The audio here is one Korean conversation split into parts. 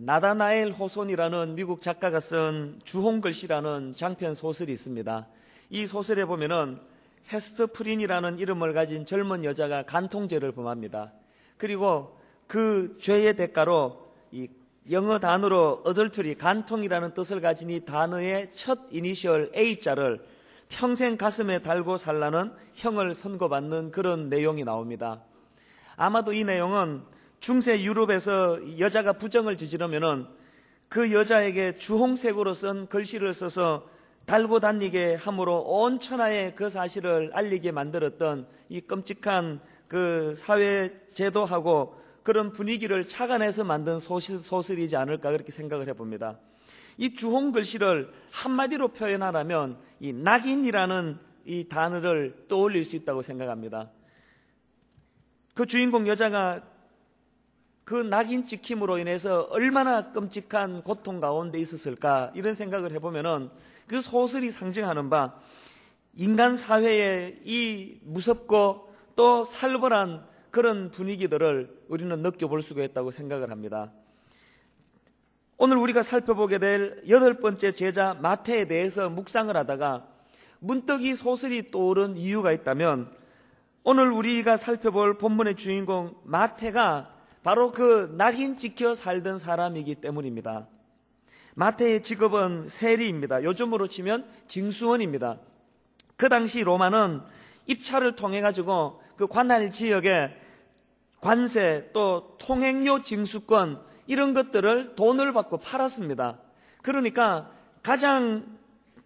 나다나엘 호손이라는 미국 작가가 쓴 주홍글씨라는 장편 소설이 있습니다. 이 소설에 보면은 헤스트 프린이라는 이름을 가진 젊은 여자가 간통죄를 범합니다. 그리고 그 죄의 대가로 이 영어 단어로 어덜트리 간통이라는 뜻을 가진 이 단어의 첫 이니셜 A자를 평생 가슴에 달고 살라는 형을 선고받는 그런 내용이 나옵니다. 아마도 이 내용은 중세 유럽에서 여자가 부정을 저지르면은 그 여자에게 주홍색으로 쓴 글씨를 써서 달고 다니게 함으로 온 천하에 그 사실을 알리게 만들었던 이 끔찍한 그 사회 제도하고 그런 분위기를 착안해서 만든 소실, 소설이지 않을까 그렇게 생각을 해봅니다. 이 주홍 글씨를 한마디로 표현하라면 이 낙인이라는 이 단어를 떠올릴 수 있다고 생각합니다. 그 주인공 여자가 그 낙인 찍힘으로 인해서 얼마나 끔찍한 고통 가운데 있었을까 이런 생각을 해보면은 그 소설이 상징하는 바 인간 사회의 이 무섭고 또 살벌한 그런 분위기들을 우리는 느껴볼 수가 있다고 생각을 합니다. 오늘 우리가 살펴보게 될 여덟 번째 제자 마태에 대해서 묵상을 하다가 문득 이 소설이 떠오른 이유가 있다면 오늘 우리가 살펴볼 본문의 주인공 마태가 바로 그 낙인 찍혀 살던 사람이기 때문입니다. 마태의 직업은 세리입니다. 요즘으로 치면 징수원입니다. 그 당시 로마는 입찰을 통해 가지고 그 관할 지역에 관세 또 통행료 징수권 이런 것들을 돈을 받고 팔았습니다. 그러니까 가장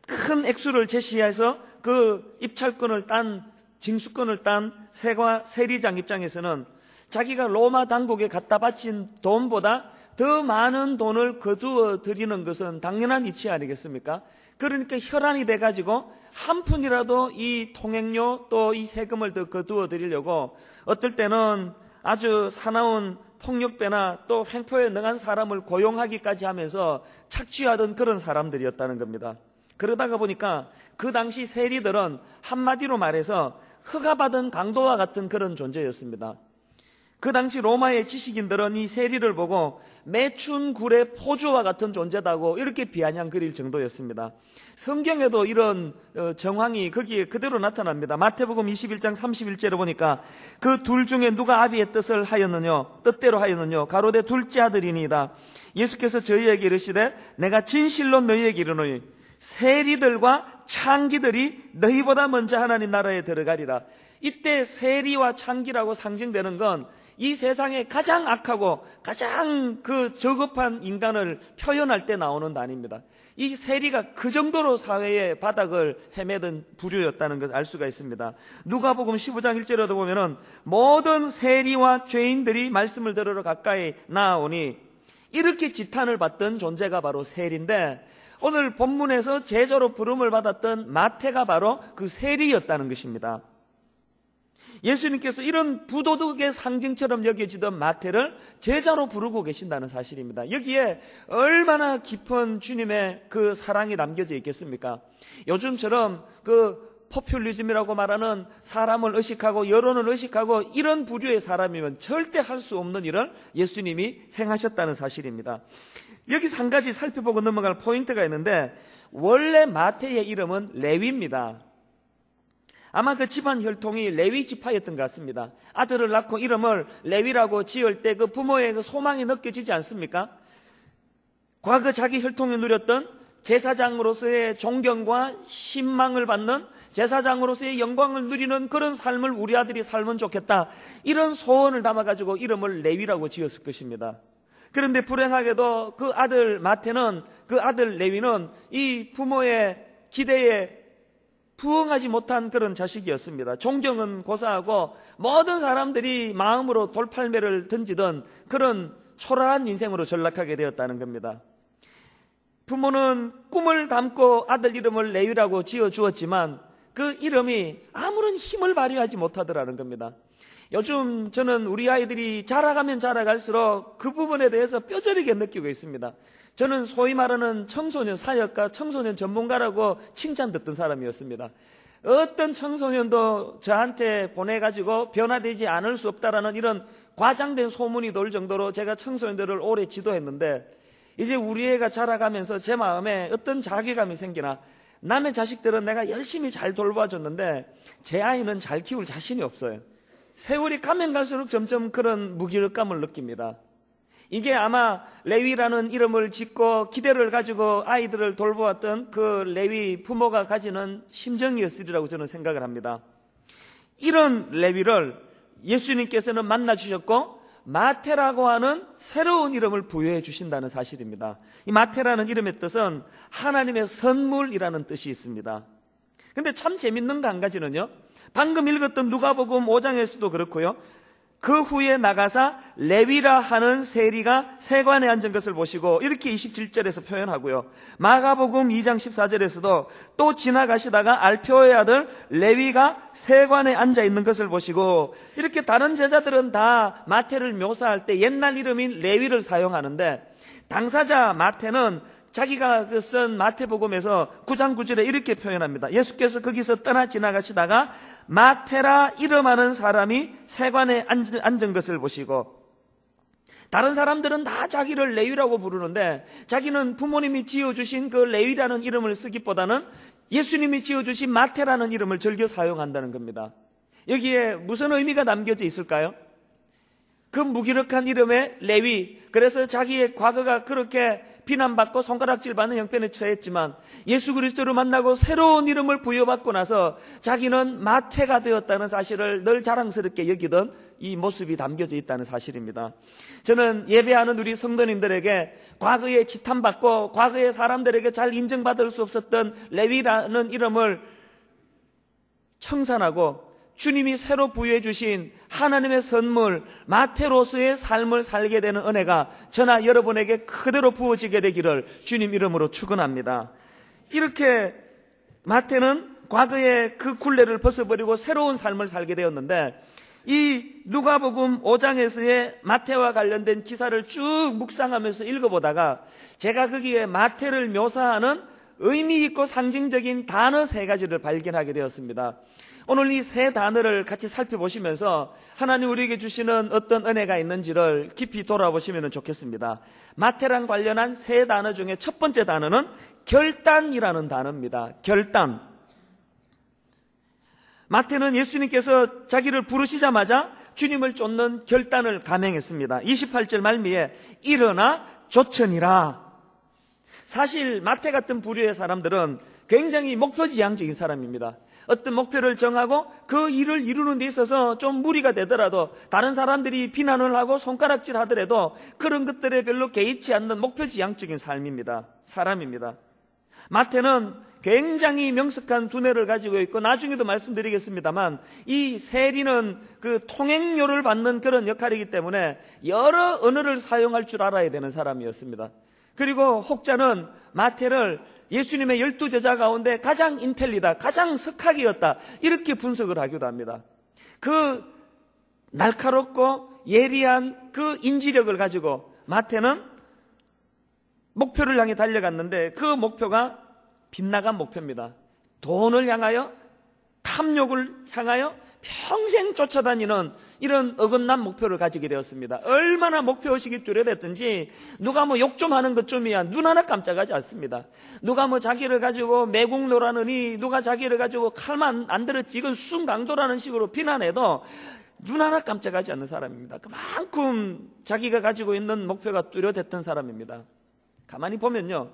큰 액수를 제시해서 그 입찰권을 딴 징수권을 딴 세과 세리장 입장에서는 자기가 로마 당국에 갖다 바친 돈보다 더 많은 돈을 거두어 드리는 것은 당연한 이치 아니겠습니까? 그러니까 혈안이 돼가지고 한 푼이라도 이 통행료 또 이 세금을 더 거두어 드리려고 어떨 때는 아주 사나운 폭력배나 또 횡포에 능한 사람을 고용하기까지 하면서 착취하던 그런 사람들이었다는 겁니다. 그러다가 보니까 그 당시 세리들은 한마디로 말해서 허가받은 강도와 같은 그런 존재였습니다. 그 당시 로마의 지식인들은 이 세리를 보고 매춘 굴의 포주와 같은 존재다고 이렇게 비아냥거릴 정도였습니다. 성경에도 이런 어, 정황이 거기에 그대로 나타납니다. 마태복음 21장 31절에 보니까 그 둘 중에 누가 아비의 뜻을 하였느냐 뜻대로 하였느냐 가로대 둘째 아들이니이다. 예수께서 저희에게 이르시되 내가 진실로 너희에게 이르노니 세리들과 창기들이 너희보다 먼저 하나님 나라에 들어가리라. 이때 세리와 창기라고 상징되는 건이 세상에 가장 악하고 가장 그 저급한 인간을 표현할 때 나오는 단입니다. 이 세리가 그 정도로 사회의 바닥을 헤매던 부류였다는 것을 알 수가 있습니다. 누가복음 15장 1절에도 보면은 모든 세리와 죄인들이 말씀을 들으러 가까이 나오니 이렇게 지탄을 받던 존재가 바로 세리인데 오늘 본문에서 제자로 부름을 받았던 마태가 바로 그 세리였다는 것입니다. 예수님께서 이런 부도덕의 상징처럼 여겨지던 마태를 제자로 부르고 계신다는 사실입니다. 여기에 얼마나 깊은 주님의 그 사랑이 남겨져 있겠습니까? 요즘처럼 그 포퓰리즘이라고 말하는 사람을 의식하고 여론을 의식하고 이런 부류의 사람이면 절대 할 수 없는 일을 예수님이 행하셨다는 사실입니다. 여기서 한 가지 살펴보고 넘어갈 포인트가 있는데 원래 마태의 이름은 레위입니다. 아마 그 집안 혈통이 레위 지파였던 것 같습니다. 아들을 낳고 이름을 레위라고 지을 때 그 부모의 그 소망이 느껴지지 않습니까? 과거 자기 혈통이 누렸던 제사장으로서의 존경과 신망을 받는 제사장으로서의 영광을 누리는 그런 삶을 우리 아들이 살면 좋겠다. 이런 소원을 담아가지고 이름을 레위라고 지었을 것입니다. 그런데 불행하게도 그 아들 마태는 그 아들 레위는 이 부모의 기대에 부응하지 못한 그런 자식이었습니다. 존경은 고사하고 모든 사람들이 마음으로 돌팔매를 던지던 그런 초라한 인생으로 전락하게 되었다는 겁니다. 부모는 꿈을 담고 아들 이름을 레위라고 지어 주었지만 그 이름이 아무런 힘을 발휘하지 못하더라는 겁니다. 요즘 저는 우리 아이들이 자라가면 자라갈수록 그 부분에 대해서 뼈저리게 느끼고 있습니다. 저는 소위 말하는 청소년 사역과 청소년 전문가라고 칭찬 듣던 사람이었습니다. 어떤 청소년도 저한테 보내가지고 변화되지 않을 수 없다라는 이런 과장된 소문이 돌 정도로 제가 청소년들을 오래 지도했는데 이제 우리 애가 자라가면서 제 마음에 어떤 자괴감이 생기나 남의 자식들은 내가 열심히 잘 돌봐줬는데 제 아이는 잘 키울 자신이 없어요. 세월이 가면 갈수록 점점 그런 무기력감을 느낍니다. 이게 아마 레위라는 이름을 짓고 기대를 가지고 아이들을 돌보았던 그 레위 부모가 가지는 심정이었으리라고 저는 생각을 합니다. 이런 레위를 예수님께서는 만나 주셨고 마테라고 하는 새로운 이름을 부여해 주신다는 사실입니다. 이마테라는 이름의 뜻은 하나님의 선물이라는 뜻이 있습니다. 근데 참 재밌는 거한 가지는요. 방금 읽었던 누가복음 5장에서도 그렇고요. 그 후에 나가사 레위라 하는 세리가 세관에 앉은 것을 보시고 이렇게 27절에서 표현하고요. 마가복음 2장 14절에서도 또 지나가시다가 알표의 아들 레위가 세관에 앉아 있는 것을 보시고 이렇게 다른 제자들은 다 마태를 묘사할 때 옛날 이름인 레위를 사용하는데 당사자 마태는 자기가 그 쓴 마태복음에서 구장구절에 이렇게 표현합니다. 예수께서 거기서 떠나 지나가시다가 마테라 이름하는 사람이 세관에 앉은 것을 보시고 다른 사람들은 다 자기를 레위라고 부르는데 자기는 부모님이 지어주신 그 레위라는 이름을 쓰기보다는 예수님이 지어주신 마태라는 이름을 즐겨 사용한다는 겁니다. 여기에 무슨 의미가 남겨져 있을까요? 그 무기력한 이름의 레위, 그래서 자기의 과거가 그렇게 비난받고 손가락질 받는 형편에 처했지만 예수 그리스도를 만나고 새로운 이름을 부여받고 나서 자기는 마태가 되었다는 사실을 늘 자랑스럽게 여기던 이 모습이 담겨져 있다는 사실입니다. 저는 예배하는 우리 성도님들에게 과거에 지탄받고 과거에 사람들에게 잘 인정받을 수 없었던 레위라는 이름을 청산하고 주님이 새로 부여해 주신 하나님의 선물 마테로스의 삶을 살게 되는 은혜가 저나 여러분에게 그대로 부어지게 되기를 주님 이름으로 축원합니다. 이렇게 마태는 과거의 그 굴레를 벗어버리고 새로운 삶을 살게 되었는데 이 누가복음 5장에서의 마태와 관련된 기사를 쭉 묵상하면서 읽어보다가 제가 거기에 그 마태를 묘사하는 의미 있고 상징적인 단어 세 가지를 발견하게 되었습니다. 오늘 이 세 단어를 같이 살펴보시면서 하나님 우리에게 주시는 어떤 은혜가 있는지를 깊이 돌아보시면 좋겠습니다. 마태랑 관련한 세 단어 중에 첫 번째 단어는 결단이라는 단어입니다. 결단. 마태는 예수님께서 자기를 부르시자마자 주님을 쫓는 결단을 감행했습니다. 28절 말미에 일어나 조천이라. 사실 마태 같은 부류의 사람들은 굉장히 목표지향적인 사람입니다. 어떤 목표를 정하고 그 일을 이루는 데 있어서 좀 무리가 되더라도 다른 사람들이 비난을 하고 손가락질 하더라도 그런 것들에 별로 개의치 않는 목표지향적인 삶입니다. 사람입니다. 마태는 굉장히 명석한 두뇌를 가지고 있고 나중에도 말씀드리겠습니다만 이 세리는 그 통행료를 받는 그런 역할이기 때문에 여러 언어를 사용할 줄 알아야 되는 사람이었습니다. 그리고 혹자는 마태를 예수님의 열두 제자 가운데 가장 인텔리다, 가장 석학이었다. 이렇게 분석을 하기도 합니다. 그 날카롭고 예리한 그 인지력을 가지고 마태는 목표를 향해 달려갔는데 그 목표가 빗나간 목표입니다. 돈을 향하여 탐욕을 향하여 평생 쫓아다니는 이런 어긋난 목표를 가지게 되었습니다. 얼마나 목표의식이 뚜렷했든지 누가 뭐 욕 좀 하는 것쯤이야 눈 하나 깜짝하지 않습니다. 누가 뭐 자기를 가지고 매국노라느니 누가 자기를 가지고 칼만 안 들었지 이건 순강도라는 식으로 비난해도 눈 하나 깜짝하지 않는 사람입니다. 그만큼 자기가 가지고 있는 목표가 뚜렷했던 사람입니다. 가만히 보면요.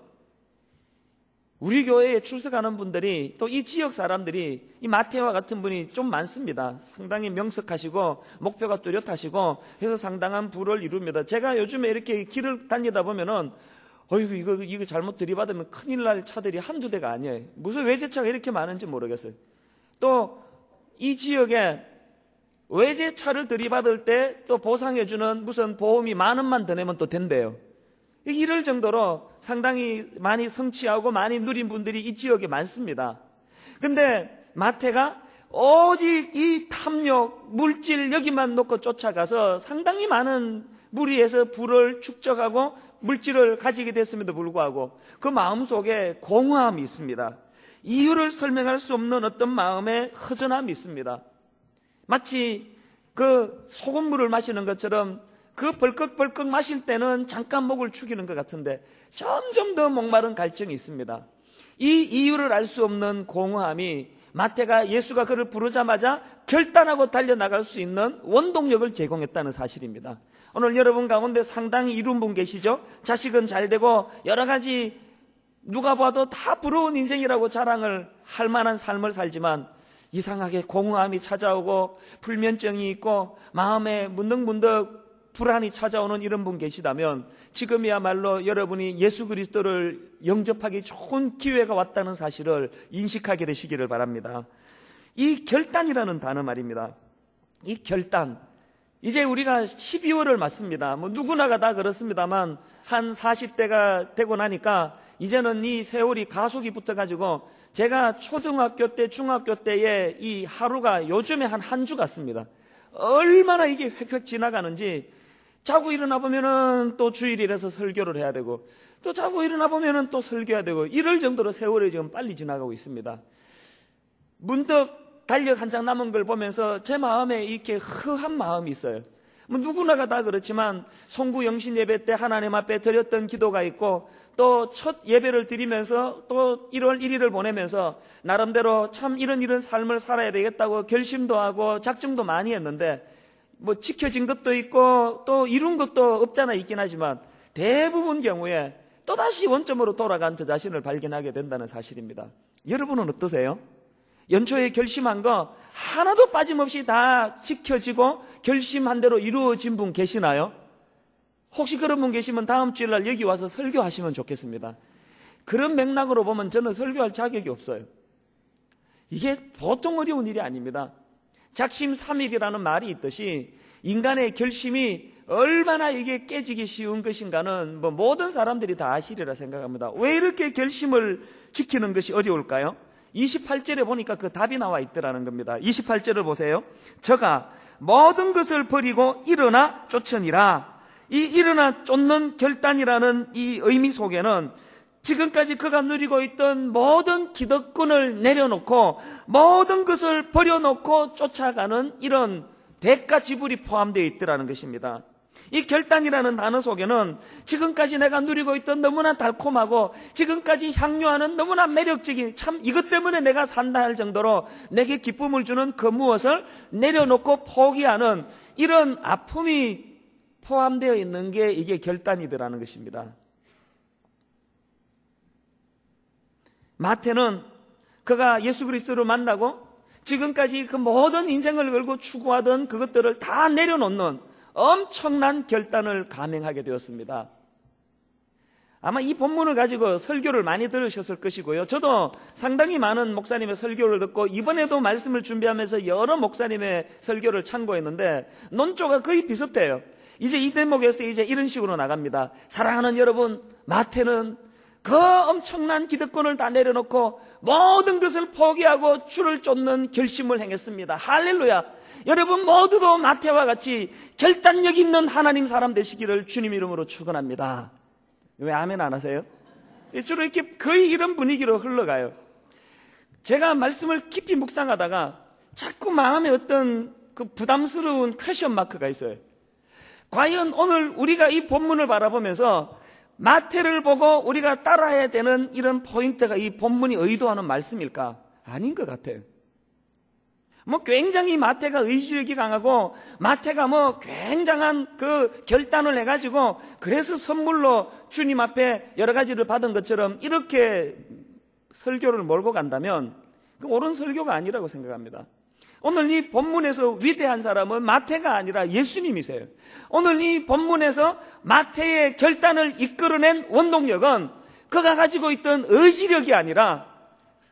우리 교회에 출석하는 분들이 또 이 지역 사람들이 이 마태와 같은 분이 좀 많습니다. 상당히 명석하시고 목표가 뚜렷하시고 해서 상당한 부를 이룹니다. 제가 요즘에 이렇게 길을 다니다 보면은 어이구 이거 이거 잘못 들이받으면 큰일 날 차들이 한두 대가 아니에요. 무슨 외제차가 이렇게 많은지 모르겠어요. 또 이 지역에 외제차를 들이받을 때 또 보상해주는 무슨 보험이 만 원만 더 내면 또 된대요. 이럴 정도로 상당히 많이 성취하고 많이 누린 분들이 이 지역에 많습니다. 근데 마태가 오직 이 탐욕, 물질 여기만 놓고 쫓아가서 상당히 많은 무리에서 불을 축적하고 물질을 가지게 됐음에도 불구하고 그 마음 속에 공허함이 있습니다. 이유를 설명할 수 없는 어떤 마음의 허전함이 있습니다. 마치 그 소금물을 마시는 것처럼 그 벌컥벌컥 마실 때는 잠깐 목을 축이는것 같은데 점점 더 목마른 갈증이 있습니다. 이 이유를 알 수 없는 공허함이 마태가 예수가 그를 부르자마자 결단하고 달려나갈 수 있는 원동력을 제공했다는 사실입니다. 오늘 여러분 가운데 상당히 이룬 분 계시죠? 자식은 잘 되고 여러 가지 누가 봐도 다 부러운 인생이라고 자랑을 할 만한 삶을 살지만 이상하게 공허함이 찾아오고 불면증이 있고 마음에 문득문득 불안이 찾아오는 이런 분 계시다면 지금이야말로 여러분이 예수 그리스도를 영접하기 좋은 기회가 왔다는 사실을 인식하게 되시기를 바랍니다. 이 결단이라는 단어 말입니다. 이 결단. 이제 우리가 12월을 맞습니다. 뭐 누구나가 다 그렇습니다만 한 40대가 되고 나니까 이제는 이 세월이 가속이 붙어가지고 제가 초등학교 때, 중학교 때의 이 하루가 요즘에 한 한 주 같습니다. 얼마나 이게 획획 지나가는지 자고 일어나 보면은 또 주일이라서 설교를 해야 되고 또 자고 일어나 보면은 또 설교해야 되고 이럴 정도로 세월이 좀 빨리 지나가고 있습니다. 문득 달력 한 장 남은 걸 보면서 제 마음에 이렇게 허한 마음이 있어요. 뭐 누구나가 다 그렇지만 송구 영신 예배 때 하나님 앞에 드렸던 기도가 있고 또 첫 예배를 드리면서 또 1월 1일을 보내면서 나름대로 참 이런 이런 삶을 살아야 되겠다고 결심도 하고 작정도 많이 했는데 뭐 지켜진 것도 있고 또 이룬 것도 없잖아 있긴 하지만 대부분 경우에 또다시 원점으로 돌아간 저 자신을 발견하게 된다는 사실입니다. 여러분은 어떠세요? 연초에 결심한 거 하나도 빠짐없이 다 지켜지고 결심한 대로 이루어진 분 계시나요? 혹시 그런 분 계시면 다음 주일날 여기 와서 설교하시면 좋겠습니다. 그런 맥락으로 보면 저는 설교할 자격이 없어요. 이게 보통 어려운 일이 아닙니다. 작심삼일이라는 말이 있듯이 인간의 결심이 얼마나 이게 깨지기 쉬운 것인가는 뭐 모든 사람들이 다 아시리라 생각합니다. 왜 이렇게 결심을 지키는 것이 어려울까요? 28절에 보니까 그 답이 나와 있더라는 겁니다. 28절을 보세요. 저가 모든 것을 버리고 일어나 쫓으니라. 이 일어나 쫓는 결단이라는 이 의미 속에는 지금까지 그가 누리고 있던 모든 기득권을 내려놓고 모든 것을 버려놓고 쫓아가는 이런 대가 지불이 포함되어 있더라는 것입니다. 이 결단이라는 단어 속에는 지금까지 내가 누리고 있던 너무나 달콤하고 지금까지 향유하는 너무나 매력적인 참 이것 때문에 내가 산다 할 정도로 내게 기쁨을 주는 그 무엇을 내려놓고 포기하는 이런 아픔이 포함되어 있는 게 이게 결단이더라는 것입니다. 마태는 그가 예수 그리스도를 만나고 지금까지 그 모든 인생을 걸고 추구하던 그것들을 다 내려놓는 엄청난 결단을 감행하게 되었습니다. 아마 이 본문을 가지고 설교를 많이 들으셨을 것이고요. 저도 상당히 많은 목사님의 설교를 듣고 이번에도 말씀을 준비하면서 여러 목사님의 설교를 참고했는데 논조가 거의 비슷해요. 이제 이 대목에서 이제 이런 식으로 나갑니다. 사랑하는 여러분, 마태는 그 엄청난 기득권을 다 내려놓고 모든 것을 포기하고 줄을 쫓는 결심을 행했습니다. 할렐루야. 여러분 모두도 마태와 같이 결단력 있는 하나님 사람 되시기를 주님 이름으로 축원합니다. 왜 아멘 안 하세요? 주로 이렇게 거의 이런 분위기로 흘러가요. 제가 말씀을 깊이 묵상하다가 자꾸 마음에 어떤 그 부담스러운 퀘션 마크가 있어요. 과연 오늘 우리가 이 본문을 바라보면서 마태를 보고 우리가 따라야 되는 이런 포인트가 이 본문이 의도하는 말씀일까? 아닌 것 같아요. 뭐 굉장히 마태가 의지력이 강하고 마태가 뭐 굉장한 그 결단을 해가지고 그래서 선물로 주님 앞에 여러 가지를 받은 것처럼 이렇게 설교를 몰고 간다면 그 옳은 설교가 아니라고 생각합니다. 오늘 이 본문에서 위대한 사람은 마태가 아니라 예수님이세요. 오늘 이 본문에서 마태의 결단을 이끌어낸 원동력은 그가 가지고 있던 의지력이 아니라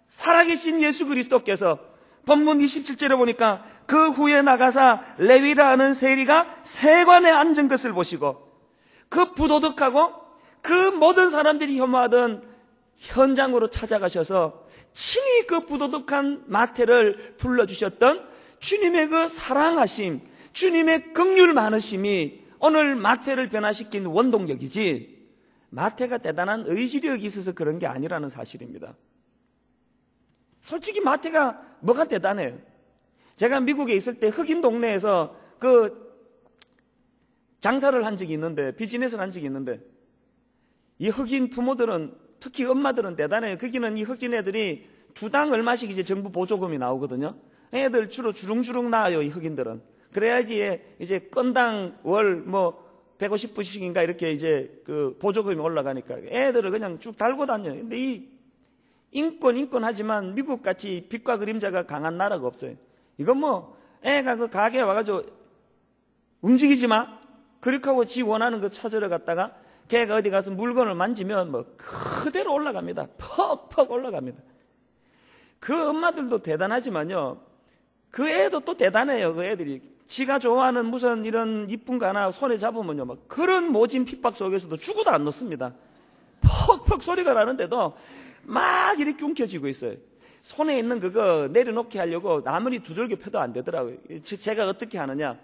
살아계신 예수 그리스도께서 본문 27절에 보니까 그 후에 나가사 레위라는 세리가 세관에 앉은 것을 보시고 그 부도덕하고 그 모든 사람들이 혐오하던 현장으로 찾아가셔서 친히 그 부도덕한 마태를 불러주셨던 주님의 그 사랑하심, 주님의 극률 많으심이 오늘 마태를 변화시킨 원동력이지 마태가 대단한 의지력이 있어서 그런 게 아니라는 사실입니다. 솔직히 마태가 뭐가 대단해요? 제가 미국에 있을 때 흑인 동네에서 그 장사를 한 적이 있는데 비즈니스를 한 적이 있는데 이 흑인 부모들은 특히 엄마들은 대단해요. 거기는 이 흑인 애들이 두 당 얼마씩 이제 정부 보조금이 나오거든요. 애들 주로 주렁주렁 나와요, 이 흑인들은. 그래야지 이제 건당 월 뭐 150불씩인가 이렇게 이제 그 보조금이 올라가니까 애들을 그냥 쭉 달고 다녀요. 근데 이 인권, 인권 하지만 미국 같이 빛과 그림자가 강한 나라가 없어요. 이건 뭐 애가 그 가게에 와가지고 움직이지 마. 그렇게 하고 지 원하는 거 찾으러 갔다가 개가 어디 가서 물건을 만지면 뭐 그대로 올라갑니다. 퍽퍽 올라갑니다. 그 엄마들도 대단하지만요. 그 애도 또 대단해요. 그 애들이 지가 좋아하는 무슨 이런 이쁜 거 하나 손에 잡으면요. 막 그런 모진 핍박 속에서도 죽어도 안 놓습니다. 퍽퍽 소리가 나는데도 막 이렇게 움켜쥐고 있어요. 손에 있는 그거 내려놓게 하려고 아무리 두들겨 펴도 안 되더라고요. 제가 어떻게 하느냐.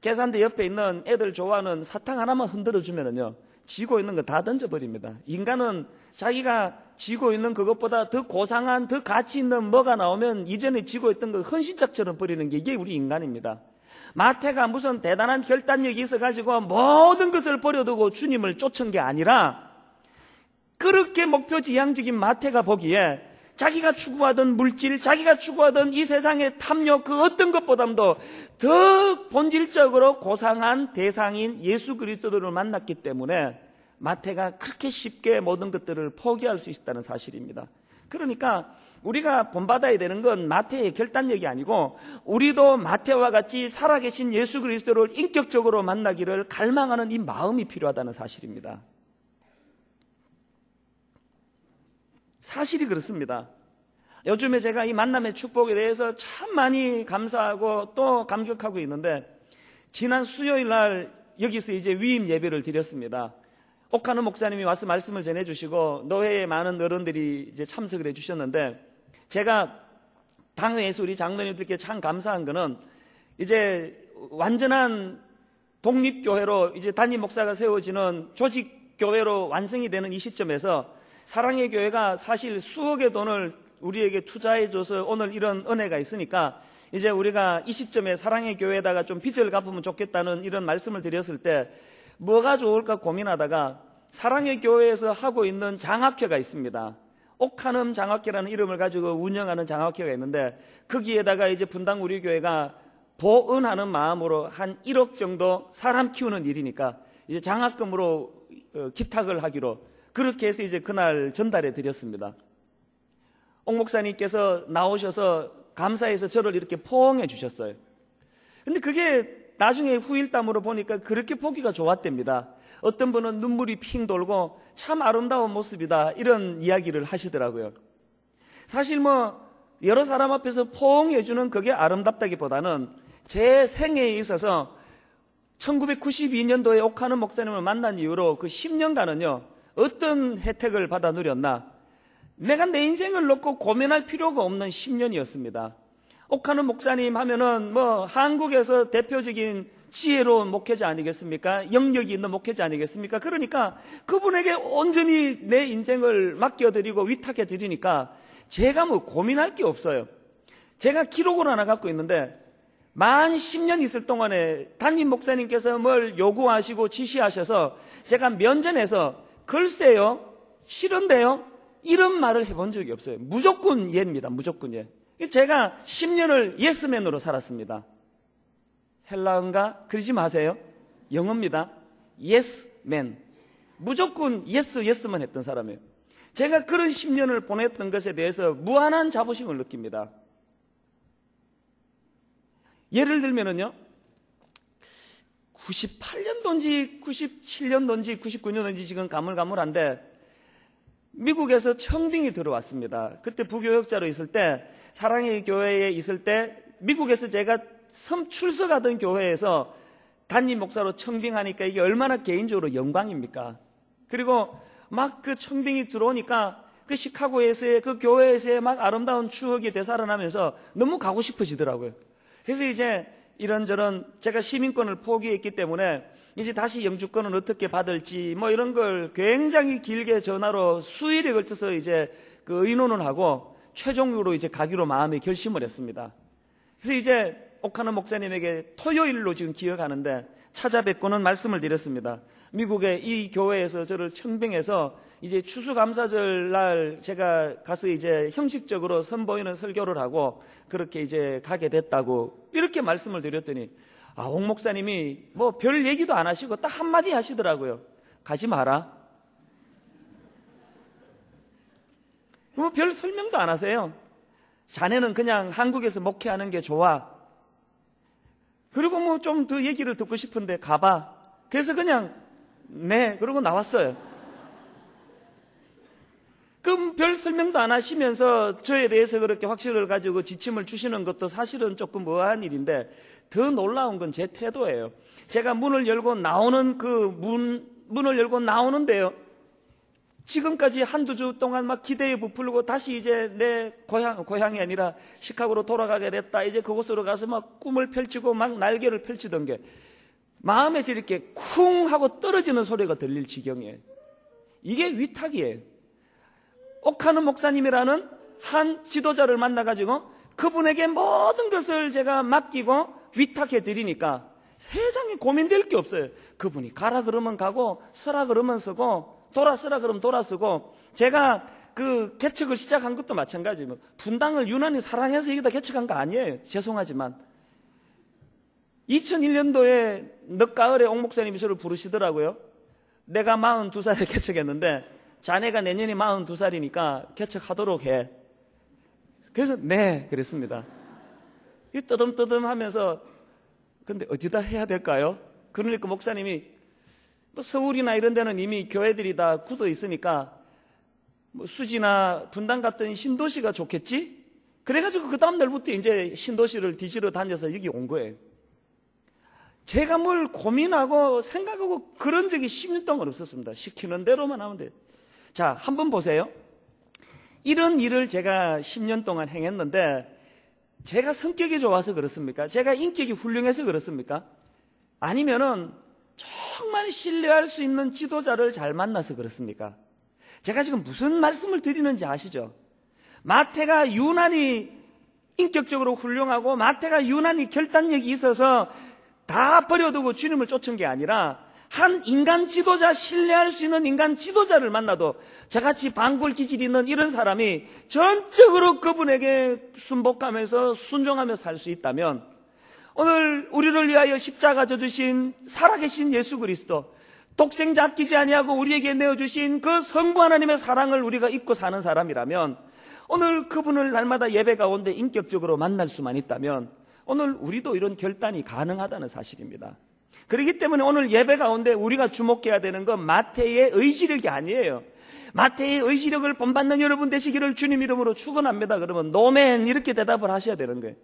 계산대 옆에 있는 애들 좋아하는 사탕 하나만 흔들어 주면은요. 지고 있는 거 다 던져버립니다. 인간은 자기가 지고 있는 그것보다 더 고상한, 더 가치 있는 뭐가 나오면 이전에 지고 있던 거 헌신짝처럼 버리는 게 이게 우리 인간입니다. 마태가 무슨 대단한 결단력이 있어가지고 모든 것을 버려두고 주님을 쫓은 게 아니라 그렇게 목표지향적인 마태가 보기에 자기가 추구하던 물질, 자기가 추구하던 이 세상의 탐욕 그 어떤 것보다도 더 본질적으로 고상한 대상인 예수 그리스도를 만났기 때문에 마태가 그렇게 쉽게 모든 것들을 포기할 수 있다는 사실입니다. 그러니까 우리가 본받아야 되는 건 마태의 결단력이 아니고 우리도 마태와 같이 살아계신 예수 그리스도를 인격적으로 만나기를 갈망하는 이 마음이 필요하다는 사실입니다. 사실이 그렇습니다. 요즘에 제가 이 만남의 축복에 대해서 참 많이 감사하고 또 감격하고 있는데 지난 수요일 날 여기서 이제 위임 예배를 드렸습니다. 옥하는 목사님이 와서 말씀을 전해주시고 노회의 많은 어른들이 이제 참석을 해주셨는데 제가 당회에서 우리 장로님들께 참 감사한 것은 이제 완전한 독립교회로 이제 단임 목사가 세워지는 조직교회로 완성이 되는 이 시점에서 사랑의 교회가 사실 수억의 돈을 우리에게 투자해줘서 오늘 이런 은혜가 있으니까 이제 우리가 이 시점에 사랑의 교회에다가 좀 빚을 갚으면 좋겠다는 이런 말씀을 드렸을 때 뭐가 좋을까 고민하다가 사랑의 교회에서 하고 있는 장학회가 있습니다. 옥한음 장학회라는 이름을 가지고 운영하는 장학회가 있는데 거기에다가 이제 분당 우리 교회가 보은하는 마음으로 한 1억 정도 사람 키우는 일이니까 이제 장학금으로 어, 기탁을 하기로 그렇게 해서 이제 그날 전달해 드렸습니다. 옥 목사님께서 나오셔서 감사해서 저를 이렇게 포옹해 주셨어요. 근데 그게 나중에 후일담으로 보니까 그렇게 보기가 좋았답니다. 어떤 분은 눈물이 핑 돌고 참 아름다운 모습이다. 이런 이야기를 하시더라고요. 사실 뭐 여러 사람 앞에서 포옹해주는 그게 아름답다기보다는 제 생애에 있어서 1992년도에 옥하는 목사님을 만난 이후로 그 10년간은요, 어떤 혜택을 받아 누렸나? 내가 내 인생을 놓고 고민할 필요가 없는 10년이었습니다. 옥하는 목사님 하면은 뭐 한국에서 대표적인 지혜로운 목회자 아니겠습니까? 영역이 있는 목회자 아니겠습니까? 그러니까 그분에게 온전히 내 인생을 맡겨드리고 위탁해드리니까 제가 뭐 고민할 게 없어요. 제가 기록을 하나 갖고 있는데 만 10년 있을 동안에 담임 목사님께서 뭘 요구하시고 지시하셔서 제가 면전에서 글쎄요, 싫은데요, 이런 말을 해본 적이 없어요. 무조건 예입니다. 무조건 예. 제가 10년을 예스맨으로 살았습니다. 헬라어인가? 그러지 마세요. 영어입니다. 예스맨. 무조건 예스, 예스만 했던 사람이에요. 제가 그런 10년을 보냈던 것에 대해서 무한한 자부심을 느낍니다. 예를 들면은요, 98년도인지 97년도인지 99년도인지 지금 가물가물한데 미국에서 청빙이 들어왔습니다. 그때 부교역자로 있을 때 사랑의 교회에 있을 때 미국에서 제가 섬 출석하던 교회에서 단임 목사로 청빙하니까 이게 얼마나 개인적으로 영광입니까? 그리고 막 그 청빙이 들어오니까 그 시카고에서의 그 교회에서의 막 아름다운 추억이 되살아나면서 너무 가고 싶어지더라고요. 그래서 이제 이런저런 제가 시민권을 포기했기 때문에 이제 다시 영주권은 어떻게 받을지 뭐 이런 걸 굉장히 길게 전화로 수일에 걸쳐서 이제 그 의논을 하고 최종으로 이제 가기로 마음의 결심을 했습니다. 그래서 이제 옥하는 목사님에게 토요일로 지금 기억하는데 찾아뵙고는 말씀을 드렸습니다. 미국의 이 교회에서 저를 청빙해서 이제 추수감사절 날 제가 가서 이제 형식적으로 선보이는 설교를 하고 그렇게 이제 가게 됐다고 이렇게 말씀을 드렸더니 아, 홍 목사님이 뭐 별 얘기도 안 하시고 딱 한마디 하시더라고요. 가지 마라. 뭐 별 설명도 안 하세요. 자네는 그냥 한국에서 목회하는 게 좋아. 그리고 뭐 좀 더 얘기를 듣고 싶은데 가봐. 그래서 그냥 네. 그러고 나왔어요. 그럼 별 설명도 안 하시면서 저에 대해서 그렇게 확신을 가지고 지침을 주시는 것도 사실은 조금 뭐한 일인데 더 놀라운 건 제 태도예요. 제가 문을 열고 나오는 그 문, 문을 열고 나오는데요. 지금까지 한두 주 동안 막 기대에 부풀고 다시 이제 내 고향, 고향이 아니라 시카고로 돌아가게 됐다. 이제 그곳으로 가서 막 꿈을 펼치고 막 날개를 펼치던 게 마음에서 이렇게 쿵 하고 떨어지는 소리가 들릴 지경에 이게 위탁이에요. 옥하는 목사님이라는 한 지도자를 만나가지고 그분에게 모든 것을 제가 맡기고 위탁해 드리니까 세상에 고민될 게 없어요. 그분이 가라 그러면 가고 서라 그러면 서고 돌아서라 그러면 돌아서고 제가 그 개척을 시작한 것도 마찬가지고 분당을 유난히 사랑해서 여기다 개척한 거 아니에요. 죄송하지만 2001년도에 늦가을에 옥목사님이 저를 부르시더라고요. 내가 42살에 개척했는데 자네가 내년에 42살이니까 개척하도록 해. 그래서 네 그랬습니다. 이 떠듬떠듬 하면서 근데 어디다 해야 될까요? 그러니까 목사님이 뭐 서울이나 이런 데는 이미 교회들이 다 굳어 있으니까 뭐 수지나 분당 같은 신도시가 좋겠지? 그래가지고 그 다음날부터 이제 신도시를 뒤지러 다녀서 여기 온 거예요. 제가 뭘 고민하고 생각하고 그런 적이 10년 동안 없었습니다. 시키는 대로만 하면 돼 자, 한번 보세요. 이런 일을 제가 10년 동안 행했는데 제가 성격이 좋아서 그렇습니까? 제가 인격이 훌륭해서 그렇습니까? 아니면은 정말 신뢰할 수 있는 지도자를 잘 만나서 그렇습니까? 제가 지금 무슨 말씀을 드리는지 아시죠? 마태가 유난히 인격적으로 훌륭하고 마태가 유난히 결단력이 있어서 다 버려두고 주님을 쫓은 게 아니라 한 인간 지도자, 신뢰할 수 있는 인간 지도자를 만나도 저같이 방골 기질 있는 이런 사람이 전적으로 그분에게 순복하면서 순종하며 살 수 있다면 오늘 우리를 위하여 십자가 져주신 살아계신 예수 그리스도 독생자 아끼지 아니하고 우리에게 내어주신 그 성부 하나님의 사랑을 우리가 입고 사는 사람이라면 오늘 그분을 날마다 예배 가운데 인격적으로 만날 수만 있다면 오늘 우리도 이런 결단이 가능하다는 사실입니다. 그렇기 때문에 오늘 예배 가운데 우리가 주목해야 되는 건 마태의 의지력이 아니에요. 마태의 의지력을 본받는 여러분 되시기를 주님 이름으로 축원합니다. 그러면 노멘 이렇게 대답을 하셔야 되는 거예요.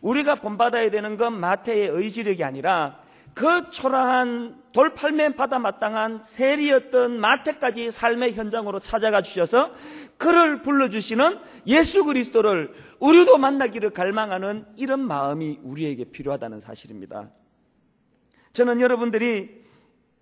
우리가 본받아야 되는 건 마태의 의지력이 아니라 그 초라한 돌팔맨 바다 마땅한 세리였던 마태까지 삶의 현장으로 찾아가 주셔서 그를 불러주시는 예수 그리스도를 우리도 만나기를 갈망하는 이런 마음이 우리에게 필요하다는 사실입니다. 저는 여러분들이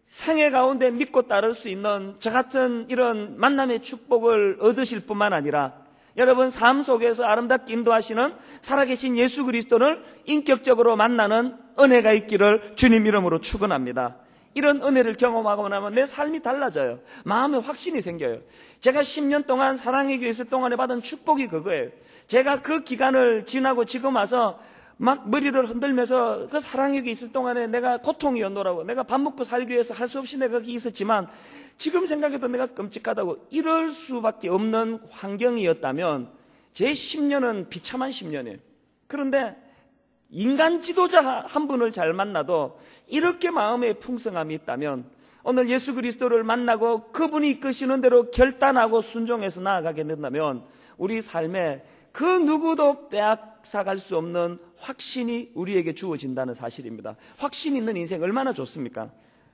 생애 가운데 믿고 따를 수 있는 저 같은 이런 만남의 축복을 얻으실 뿐만 아니라 여러분 삶 속에서 아름답게 인도하시는 살아계신 예수 그리스도를 인격적으로 만나는 은혜가 있기를 주님 이름으로 축원합니다. 이런 은혜를 경험하고 나면 내 삶이 달라져요. 마음에 확신이 생겨요. 제가 10년 동안 사랑의 교회 에서 동안에 받은 축복이 그거예요. 제가 그 기간을 지나고 지금 와서 막 머리를 흔들면서 그 사랑역에 있을 동안에 내가 고통이었노라고 내가 밥 먹고 살기 위해서 할 수 없이 내가 거기 있었지만 지금 생각해도 내가 끔찍하다고 이럴 수밖에 없는 환경이었다면 제 10년은 비참한 10년이에요. 그런데 인간 지도자 한 분을 잘 만나도 이렇게 마음의 풍성함이 있다면 오늘 예수 그리스도를 만나고 그분이 이끄시는 대로 결단하고 순종해서 나아가게 된다면 우리 삶에 그 누구도 빼앗 빼앗아갈 수 없는 확신이 우리에게 주어진다는 사실입니다. 확신 있는 인생 얼마나 좋습니까?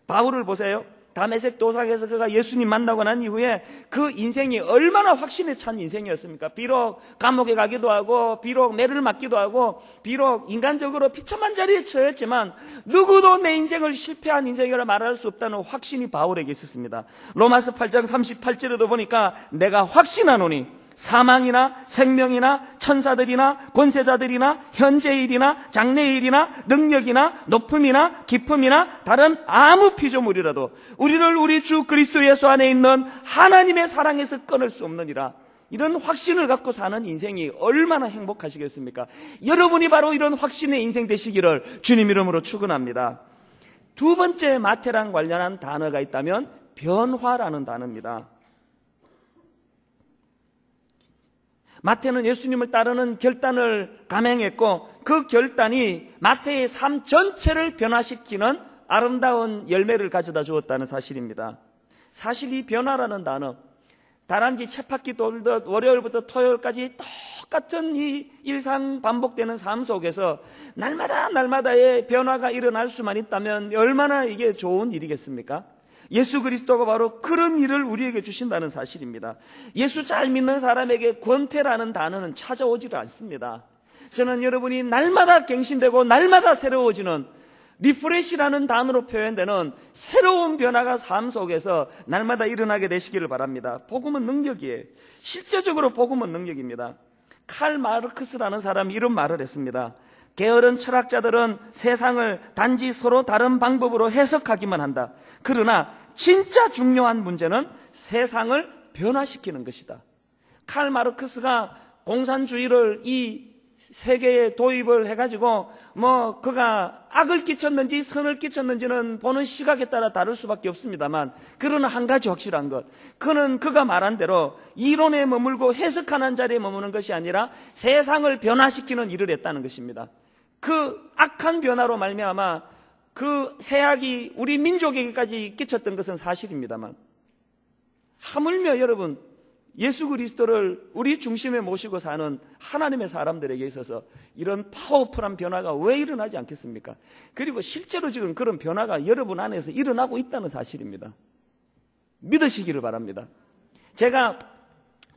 바울을 보세요. 담메색 도상에서 그가 예수님 만나고 난 이후에 그 인생이 얼마나 확신에 찬 인생이었습니까? 비록 감옥에 가기도 하고, 비록 매를 맞기도 하고, 비록 인간적으로 비참한 자리에 처했지만 누구도 내 인생을 실패한 인생이라 말할 수 없다는 확신이 바울에게 있었습니다. 로마서 8장 38절에도 보니까 내가 확신하노니 사망이나 생명이나 천사들이나 권세자들이나 현재 일이나 장래 일이나 능력이나 높음이나 깊음이나 다른 아무 피조물이라도 우리를 우리 주 그리스도 예수 안에 있는 하나님의 사랑에서 끊을 수 없느니라. 이런 확신을 갖고 사는 인생이 얼마나 행복하시겠습니까? 여러분이 바로 이런 확신의 인생 되시기를 주님 이름으로 축원합니다. 두 번째 마태랑 관련한 단어가 있다면 변화라는 단어입니다. 마태는 예수님을 따르는 결단을 감행했고 그 결단이 마태의 삶 전체를 변화시키는 아름다운 열매를 가져다 주었다는 사실입니다. 사실 이 변화라는 단어, 다람쥐 채바퀴 돌듯 월요일부터 토요일까지 똑같은 이 일상 반복되는 삶 속에서 날마다 날마다의 변화가 일어날 수만 있다면 얼마나 이게 좋은 일이겠습니까? 예수 그리스도가 바로 그런 일을 우리에게 주신다는 사실입니다. 예수 잘 믿는 사람에게 권태라는 단어는 찾아오지를 않습니다. 저는 여러분이 날마다 갱신되고 날마다 새로워지는 리프레시라는 단어로 표현되는 새로운 변화가 삶 속에서 날마다 일어나게 되시기를 바랍니다. 복음은 능력이에요. 실제적으로 복음은 능력입니다. 칼 마르크스라는 사람이 이런 말을 했습니다. 게으른 철학자들은 세상을 단지 서로 다른 방법으로 해석하기만 한다. 그러나 진짜 중요한 문제는 세상을 변화시키는 것이다. 칼 마르크스가 공산주의를 이 세계에 도입을 해가지고 뭐 그가 악을 끼쳤는지 선을 끼쳤는지는 보는 시각에 따라 다를 수밖에 없습니다만 그러나 한 가지 확실한 것 그는 그가 말한 대로 이론에 머물고 해석하는 자리에 머무는 것이 아니라 세상을 변화시키는 일을 했다는 것입니다. 그 악한 변화로 말미암아 그 해악이 우리 민족에게까지 끼쳤던 것은 사실입니다만 하물며 여러분 예수 그리스도를 우리 중심에 모시고 사는 하나님의 사람들에게 있어서 이런 파워풀한 변화가 왜 일어나지 않겠습니까? 그리고 실제로 지금 그런 변화가 여러분 안에서 일어나고 있다는 사실입니다. 믿으시기를 바랍니다. 제가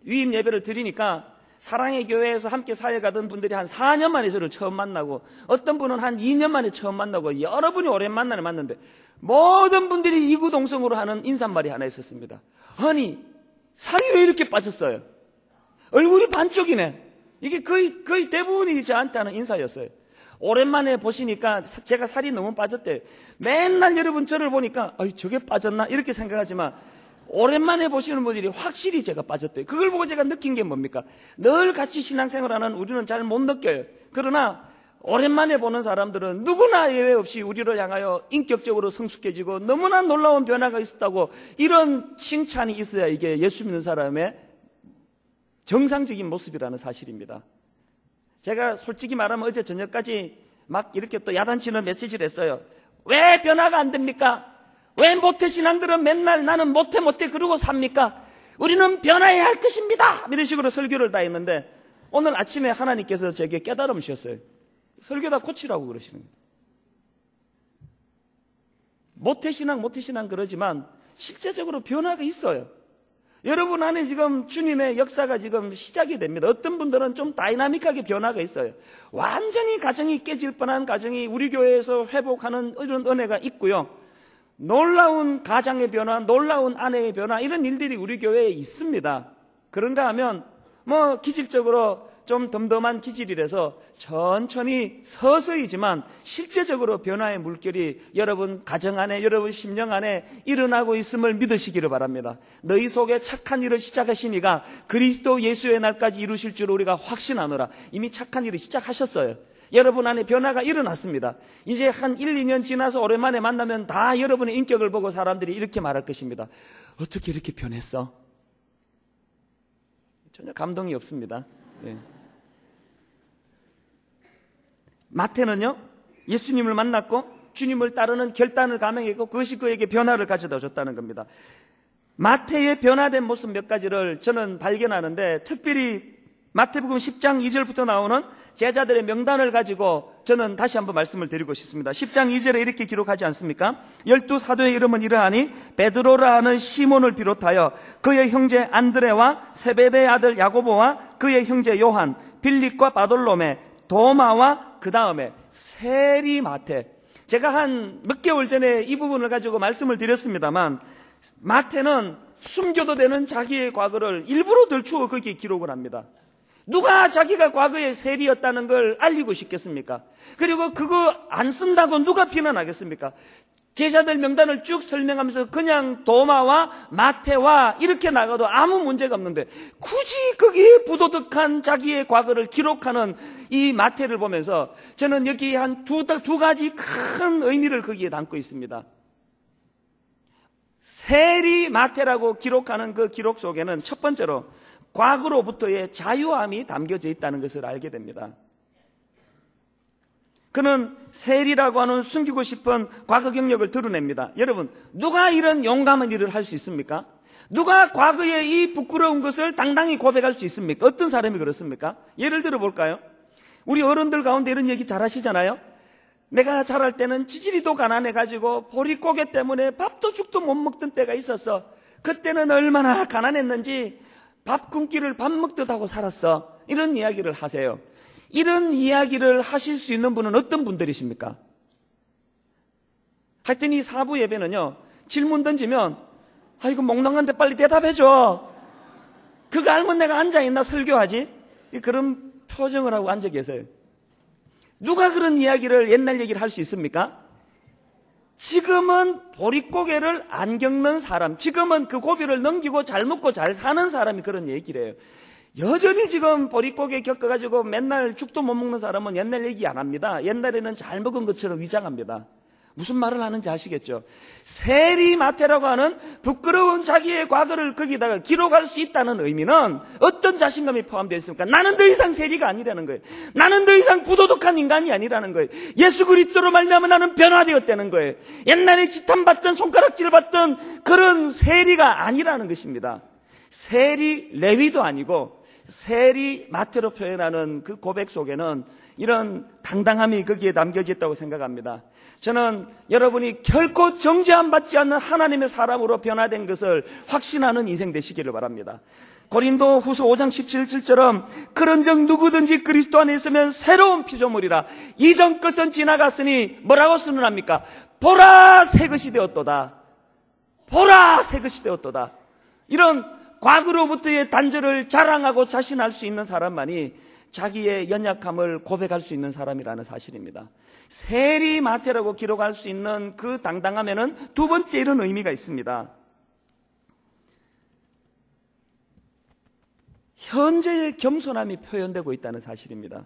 위임 예배를 드리니까 사랑의 교회에서 함께 사역하던 분들이 한 4년 만에 저를 처음 만나고 어떤 분은 한 2년 만에 처음 만나고 여러분이 오랜만에 만났는데 모든 분들이 이구동성으로 하는 인사말이 하나 있었습니다. 아니 살이 왜 이렇게 빠졌어요? 얼굴이 반쪽이네. 이게 거의 거의 대부분이 저한테 하는 인사였어요. 오랜만에 보시니까 제가 살이 너무 빠졌대 맨날 여러분 저를 보니까 저게 빠졌나 이렇게 생각하지만 오랜만에 보시는 분들이 확실히 제가 빠졌대요. 그걸 보고 제가 느낀 게 뭡니까? 늘 같이 신앙생활하는 우리는 잘 못 느껴요. 그러나 오랜만에 보는 사람들은 누구나 예외 없이 우리를 향하여 인격적으로 성숙해지고 너무나 놀라운 변화가 있었다고 이런 칭찬이 있어야 이게 예수 믿는 사람의 정상적인 모습이라는 사실입니다. 제가 솔직히 말하면 어제 저녁까지 막 이렇게 또 야단치는 메시지를 했어요. 왜 변화가 안 됩니까? 왜 모태 신앙들은 맨날 나는 모태 모태 그러고 삽니까? 우리는 변화해야 할 것입니다. 이런 식으로 설교를 다 했는데 오늘 아침에 하나님께서 제게 깨달음 주셨어요. 설교 다 고치라고 그러시는 거예요. 모태 신앙 모태 신앙 그러지만 실제적으로 변화가 있어요. 여러분 안에 지금 주님의 역사가 지금 시작이 됩니다. 어떤 분들은 좀 다이나믹하게 변화가 있어요. 완전히 가정이 깨질 뻔한 가정이 우리 교회에서 회복하는 이런 은혜가 있고요. 놀라운 가장의 변화, 놀라운 아내의 변화, 이런 일들이 우리 교회에 있습니다. 그런가 하면, 뭐, 기질적으로 좀 덤덤한 기질이라서 천천히 서서히지만 실제적으로 변화의 물결이 여러분 가정 안에, 여러분 심령 안에 일어나고 있음을 믿으시기를 바랍니다. 너희 속에 착한 일을 시작하시니가 그리스도 예수의 날까지 이루실 줄 우리가 확신하노라. 이미 착한 일을 시작하셨어요. 여러분 안에 변화가 일어났습니다. 이제 한 1, 2년 지나서 오랜만에 만나면 다 여러분의 인격을 보고 사람들이 이렇게 말할 것입니다. 어떻게 이렇게 변했어? 전혀 감동이 없습니다. 예. 마태는요, 예수님을 만났고 주님을 따르는 결단을 감행했고 그것이 그에게 변화를 가져다 줬다는 겁니다. 마태의 변화된 모습 몇 가지를 저는 발견하는데 특별히 마태복음 10장 2절부터 나오는 제자들의 명단을 가지고 저는 다시 한번 말씀을 드리고 싶습니다. 10장 2절에 이렇게 기록하지 않습니까? 열두 사도의 이름은 이러하니 베드로라 하는 시몬을 비롯하여 그의 형제 안드레와 세베대의 아들 야고보와 그의 형제 요한, 빌립과 바돌롬의 도마와 그 다음에 세리마테. 제가 한 몇 개월 전에 이 부분을 가지고 말씀을 드렸습니다만 마태는 숨겨도 되는 자기의 과거를 일부러 들추어 거기에 기록을 합니다. 누가 자기가 과거의 세리였다는 걸 알리고 싶겠습니까? 그리고 그거 안 쓴다고 누가 비난하겠습니까? 제자들 명단을 쭉 설명하면서 그냥 도마와 마태와 이렇게 나가도 아무 문제가 없는데 굳이 거기에 부도덕한 자기의 과거를 기록하는 이 마태를 보면서 저는 여기 한 두 두 가지 큰 의미를 거기에 담고 있습니다. 세리 마태라고 기록하는 그 기록 속에는 첫 번째로 과거로부터의 자유함이 담겨져 있다는 것을 알게 됩니다. 그는 세리라고 하는 숨기고 싶은 과거 경력을 드러냅니다. 여러분, 누가 이런 용감한 일을 할 수 있습니까? 누가 과거에 이 부끄러운 것을 당당히 고백할 수 있습니까? 어떤 사람이 그렇습니까? 예를 들어 볼까요? 우리 어른들 가운데 이런 얘기 잘 하시잖아요? 내가 자랄 때는 지질이도 가난해가지고 보리 고개 때문에 밥도 죽도 못 먹던 때가 있었어. 그때는 얼마나 가난했는지 밥 굶기를 밥 먹듯 하고 살았어. 이런 이야기를 하세요. 이런 이야기를 하실 수 있는 분은 어떤 분들이십니까? 하여튼 이 사부 예배는요, 질문 던지면, 아, 이고 몽롱한데 빨리 대답해줘. 그거 알면 내가 앉아있나 설교하지? 그런 표정을 하고 앉아 계세요. 누가 그런 이야기를, 옛날 얘기를 할 수 있습니까? 지금은 보릿고개를 안 겪는 사람, 지금은 그 고비를 넘기고 잘 먹고 잘 사는 사람이 그런 얘기를 해요. 여전히 지금 보릿고개 겪어가지고 맨날 죽도 못 먹는 사람은 옛날 얘기 안 합니다. 옛날에는 잘 먹은 것처럼 위장합니다. 무슨 말을 하는지 아시겠죠? 세리마태라고 하는 부끄러운 자기의 과거를 거기다가 기록할 수 있다는 의미는 어떤 자신감이 포함되어 있습니까? 나는 더 이상 세리가 아니라는 거예요. 나는 더 이상 부도덕한 인간이 아니라는 거예요. 예수 그리스도로 말미암아 나는 변화되었다는 거예요. 옛날에 지탄받던 손가락질 받던 그런 세리가 아니라는 것입니다. 세리 레위도 아니고 세리 마태로 표현하는 그 고백 속에는 이런 당당함이 거기에 담겨져 있다고 생각합니다. 저는 여러분이 결코 정죄함 받지 않는 하나님의 사람으로 변화된 것을 확신하는 인생 되시기를 바랍니다. 고린도 후소 5장 17절처럼 그런즉 누구든지 그리스도 안에 있으면 새로운 피조물이라 이전 것은 지나갔으니 뭐라고 순언합니까? 보라 새 것이 되었도다. 보라 새 것이 되었도다. 이런 과거로부터의 단절을 자랑하고 자신할 수 있는 사람만이 자기의 연약함을 고백할 수 있는 사람이라는 사실입니다. 세리 마태라고 기록할 수 있는 그 당당함에는 두 번째 이런 의미가 있습니다. 현재의 겸손함이 표현되고 있다는 사실입니다.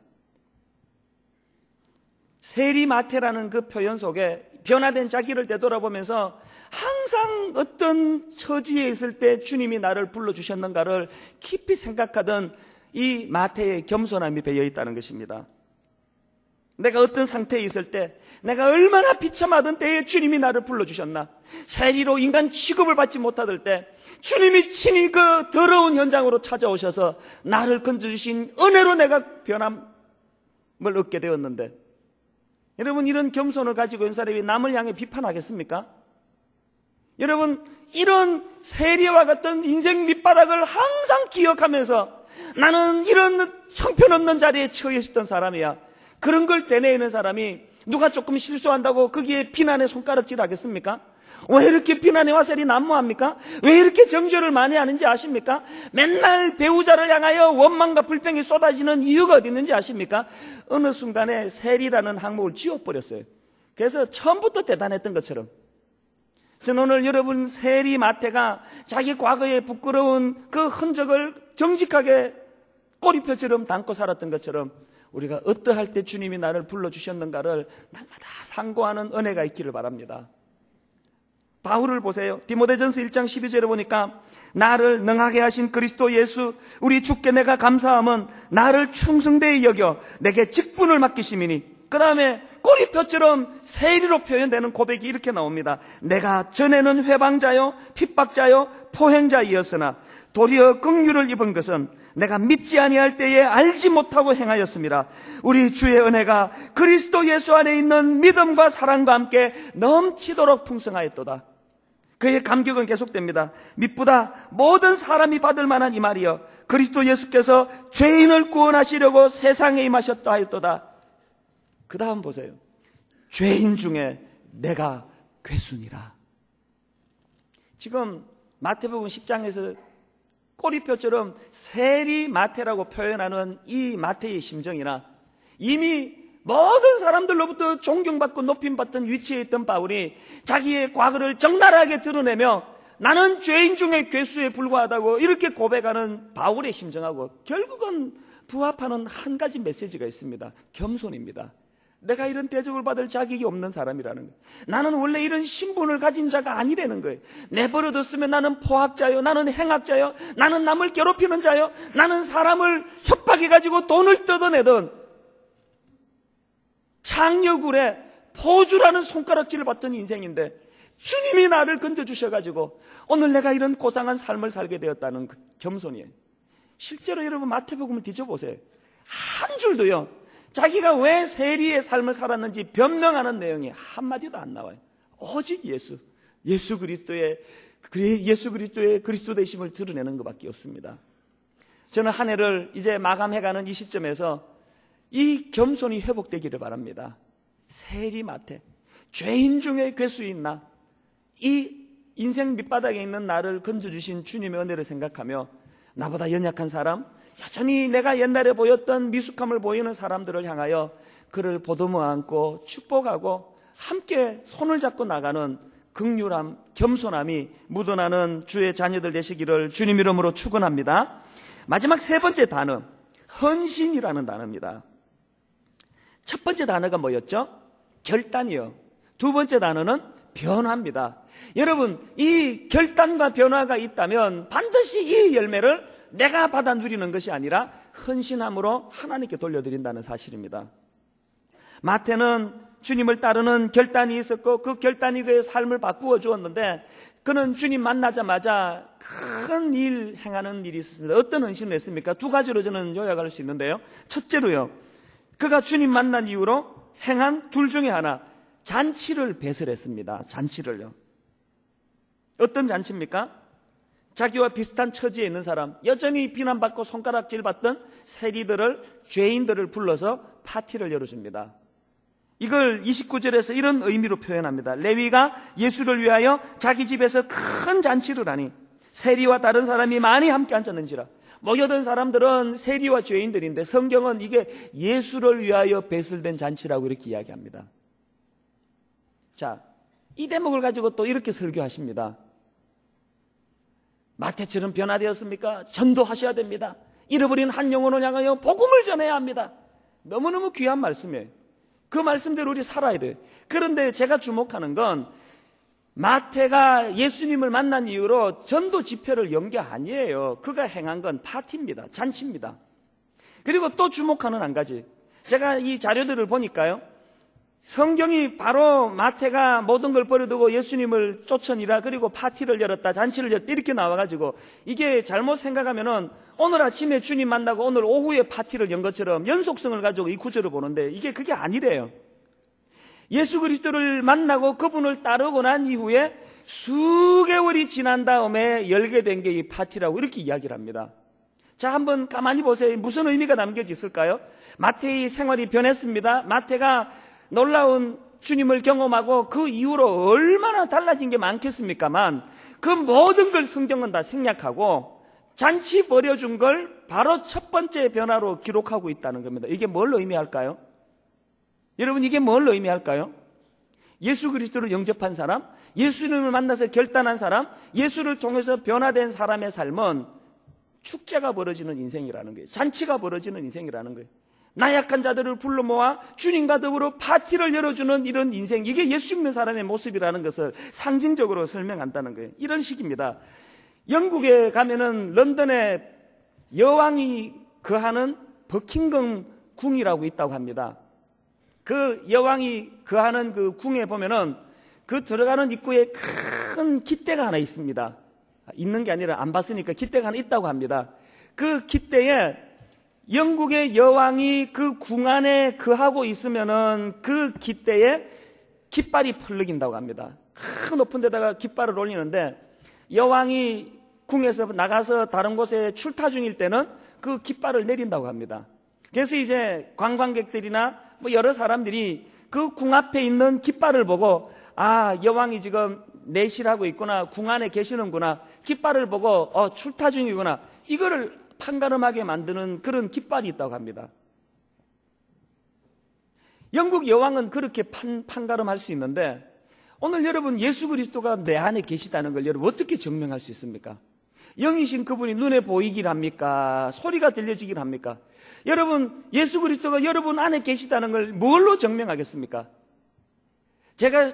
세리 마태라는 그 표현 속에 변화된 자기를 되돌아보면서 항상 어떤 처지에 있을 때 주님이 나를 불러주셨는가를 깊이 생각하던 이 마태의 겸손함이 배어 있다는 것입니다. 내가 어떤 상태에 있을 때, 내가 얼마나 비참하던 때에 주님이 나를 불러주셨나. 세리로 인간 취급을 받지 못하던 때, 주님이 친히 그 더러운 현장으로 찾아오셔서 나를 건져주신 은혜로 내가 변함을 얻게 되었는데, 여러분 이런 겸손을 가지고 있는 사람이 남을 향해 비판하겠습니까? 여러분 이런 세리와 같은 인생 밑바닥을 항상 기억하면서 나는 이런 형편없는 자리에 처해 있었던 사람이야. 그런 걸 되뇌이는 사람이 누가 조금 실수한다고 거기에 비난의 손가락질 하겠습니까? 왜 이렇게 비난의 화살이 난무합니까? 왜 이렇게 정죄를 많이 하는지 아십니까? 맨날 배우자를 향하여 원망과 불평이 쏟아지는 이유가 어디 있는지 아십니까? 어느 순간에 세리라는 항목을 지워버렸어요. 그래서 처음부터 대단했던 것처럼 저는 오늘 여러분 세리 마태가 자기 과거의 부끄러운 그 흔적을 정직하게 꼬리표처럼 담고 살았던 것처럼 우리가 어떠할 때 주님이 나를 불러주셨는가를 날마다 상고하는 은혜가 있기를 바랍니다. 바울을 보세요. 디모데전서 1장 12절에 보니까 나를 능하게 하신 그리스도 예수 우리 주께 내가 감사함은 나를 충성되이 여겨 내게 직분을 맡기심이니 그 다음에 꼬리표처럼 세리로 표현되는 고백이 이렇게 나옵니다. 내가 전에는 회방자요 핍박자요 포행자이었으나 도리어 긍휼을 입은 것은 내가 믿지 아니할 때에 알지 못하고 행하였습니다. 우리 주의 은혜가 그리스도 예수 안에 있는 믿음과 사랑과 함께 넘치도록 풍성하였도다. 그의 감격은 계속됩니다. 믿보다 모든 사람이 받을 만한 이 말이여 그리스도 예수께서 죄인을 구원하시려고 세상에 임하셨다 하였도다. 그 다음 보세요. 죄인 중에 내가 괴순이라. 지금 마태복음 10장에서 꼬리표처럼 세리 마태라고 표현하는 이 마태의 심정이나 이미 모든 사람들로부터 존경받고 높임받던 위치에 있던 바울이 자기의 과거를 적나라하게 드러내며 나는 죄인 중에 괴수에 불과하다고 이렇게 고백하는 바울의 심정하고 결국은 부합하는 한 가지 메시지가 있습니다. 겸손입니다. 내가 이런 대접을 받을 자격이 없는 사람이라는 거예요. 나는 원래 이런 신분을 가진 자가 아니라는 거예요. 내버려뒀으면 나는 포악자요. 나는 행악자요. 나는 남을 괴롭히는 자요. 나는 사람을 협박해가지고 돈을 뜯어내던 장여굴에 포주라는 손가락질을 받던 인생인데 주님이 나를 건져주셔가지고 오늘 내가 이런 고상한 삶을 살게 되었다는 그 겸손이에요. 실제로 여러분 마태복음을 뒤져보세요. 한 줄도요. 자기가 왜 세리의 삶을 살았는지 변명하는 내용이 한마디도 안 나와요. 오직 예수, 예수 그리스도의 예수 그리스도의 그리스도 되심을 드러내는 것밖에 없습니다. 저는 한 해를 이제 마감해가는 이 시점에서 이 겸손이 회복되기를 바랍니다. 세리마태, 죄인 중에 괴수 인나이 인생 밑바닥에 있는 나를 건져주신 주님의 은혜를 생각하며 나보다 연약한 사람, 여전히 내가 옛날에 보였던 미숙함을 보이는 사람들을 향하여 그를 보듬어 안고 축복하고 함께 손을 잡고 나가는 극률함, 겸손함이 묻어나는 주의 자녀들 되시기를 주님 이름으로 축원합니다. 마지막 세 번째 단어, 헌신이라는 단어입니다. 첫 번째 단어가 뭐였죠? 결단이요. 두 번째 단어는 변화입니다. 여러분, 이 결단과 변화가 있다면 반드시 이 열매를 내가 받아 누리는 것이 아니라 헌신함으로 하나님께 돌려드린다는 사실입니다. 마태는 주님을 따르는 결단이 있었고 그 결단이 그의 삶을 바꾸어 주었는데 그는 주님 만나자마자 큰 일 행하는 일이 있었습니다. 어떤 헌신을 했습니까? 두 가지로 저는 요약할 수 있는데요. 첫째로요. 그가 주님 만난 이후로 행한 둘 중에 하나 잔치를 배설했습니다. 잔치를요. 어떤 잔치입니까? 자기와 비슷한 처지에 있는 사람, 여전히 비난받고 손가락질 받던 세리들을, 죄인들을 불러서 파티를 열어줍니다. 이걸 29절에서 이런 의미로 표현합니다. 레위가 예수를 위하여 자기 집에서 큰 잔치를 하니 세리와 다른 사람이 많이 함께 앉았는지라 먹여든 뭐 사람들은 세리와 죄인들인데 성경은 이게 예수를 위하여 배설된 잔치라고 이렇게 이야기합니다. 자, 이 대목을 가지고 또 이렇게 설교하십니다. 마태처럼 변화되었습니까? 전도하셔야 됩니다. 잃어버린 한 영혼을 향하여 복음을 전해야 합니다. 너무너무 귀한 말씀이에요. 그 말씀대로 우리 살아야 돼요. 그런데 제가 주목하는 건 마태가 예수님을 만난 이후로 전도 집회를 연 게 아니에요. 그가 행한 건 파티입니다. 잔치입니다. 그리고 또 주목하는 한 가지. 제가 이 자료들을 보니까요. 성경이 바로 마태가 모든 걸 버려두고 예수님을 쫓아니라 그리고 파티를 열었다 잔치를 열었다 이렇게 나와가지고 이게 잘못 생각하면은 오늘 아침에 주님 만나고 오늘 오후에 파티를 연 것처럼 연속성을 가지고 이 구절을 보는데 이게 그게 아니래요. 예수 그리스도를 만나고 그분을 따르고 난 이후에 수개월이 지난 다음에 열게 된 게 이 파티라고 이렇게 이야기를 합니다. 자, 한번 가만히 보세요. 무슨 의미가 남겨져 있을까요? 마태의 생활이 변했습니다. 마태가 놀라운 주님을 경험하고 그 이후로 얼마나 달라진 게 많겠습니까만 그 모든 걸 성경은 다 생략하고 잔치 버려준걸 바로 첫 번째 변화로 기록하고 있다는 겁니다. 이게 뭘 의미할까요? 여러분 이게 뭘 의미할까요? 예수 그리스도를 영접한 사람, 예수님을 만나서 결단한 사람, 예수를 통해서 변화된 사람의 삶은 축제가 벌어지는 인생이라는 거예요. 잔치가 벌어지는 인생이라는 거예요. 나약한 자들을 불러 모아 주님과 더불어 파티를 열어주는 이런 인생, 이게 예수 믿는 사람의 모습이라는 것을 상징적으로 설명한다는 거예요. 이런 식입니다. 영국에 가면은 런던에 여왕이 그하는 버킹금 궁이라고 있다고 합니다. 그 여왕이 그하는 그 궁에 보면은 그 들어가는 입구에 큰 깃대가 하나 있습니다. 있는 게 아니라 안 봤으니까 깃대가 하나 있다고 합니다. 그 깃대에 영국의 여왕이 그 궁 안에 그하고 있으면은 그 깃대에 깃발이 펄럭인다고 합니다. 큰 높은 데다가 깃발을 올리는데 여왕이 궁에서 나가서 다른 곳에 출타 중일 때는 그 깃발을 내린다고 합니다. 그래서 이제 관광객들이나 뭐 여러 사람들이 그 궁 앞에 있는 깃발을 보고 아 여왕이 지금 내실하고 있구나 궁 안에 계시는구나 깃발을 보고 어 출타 중이구나 이거를 판가름하게 만드는 그런 깃발이 있다고 합니다. 영국 여왕은 그렇게 판, 판가름할 수 있는데 오늘 여러분 예수 그리스도가 내 안에 계시다는 걸 여러분 어떻게 증명할 수 있습니까? 영이신 그분이 눈에 보이길 합니까? 소리가 들려지길 합니까? 여러분, 예수 그리스도가 여러분 안에 계시다는 걸 뭘로 증명하겠습니까? 제가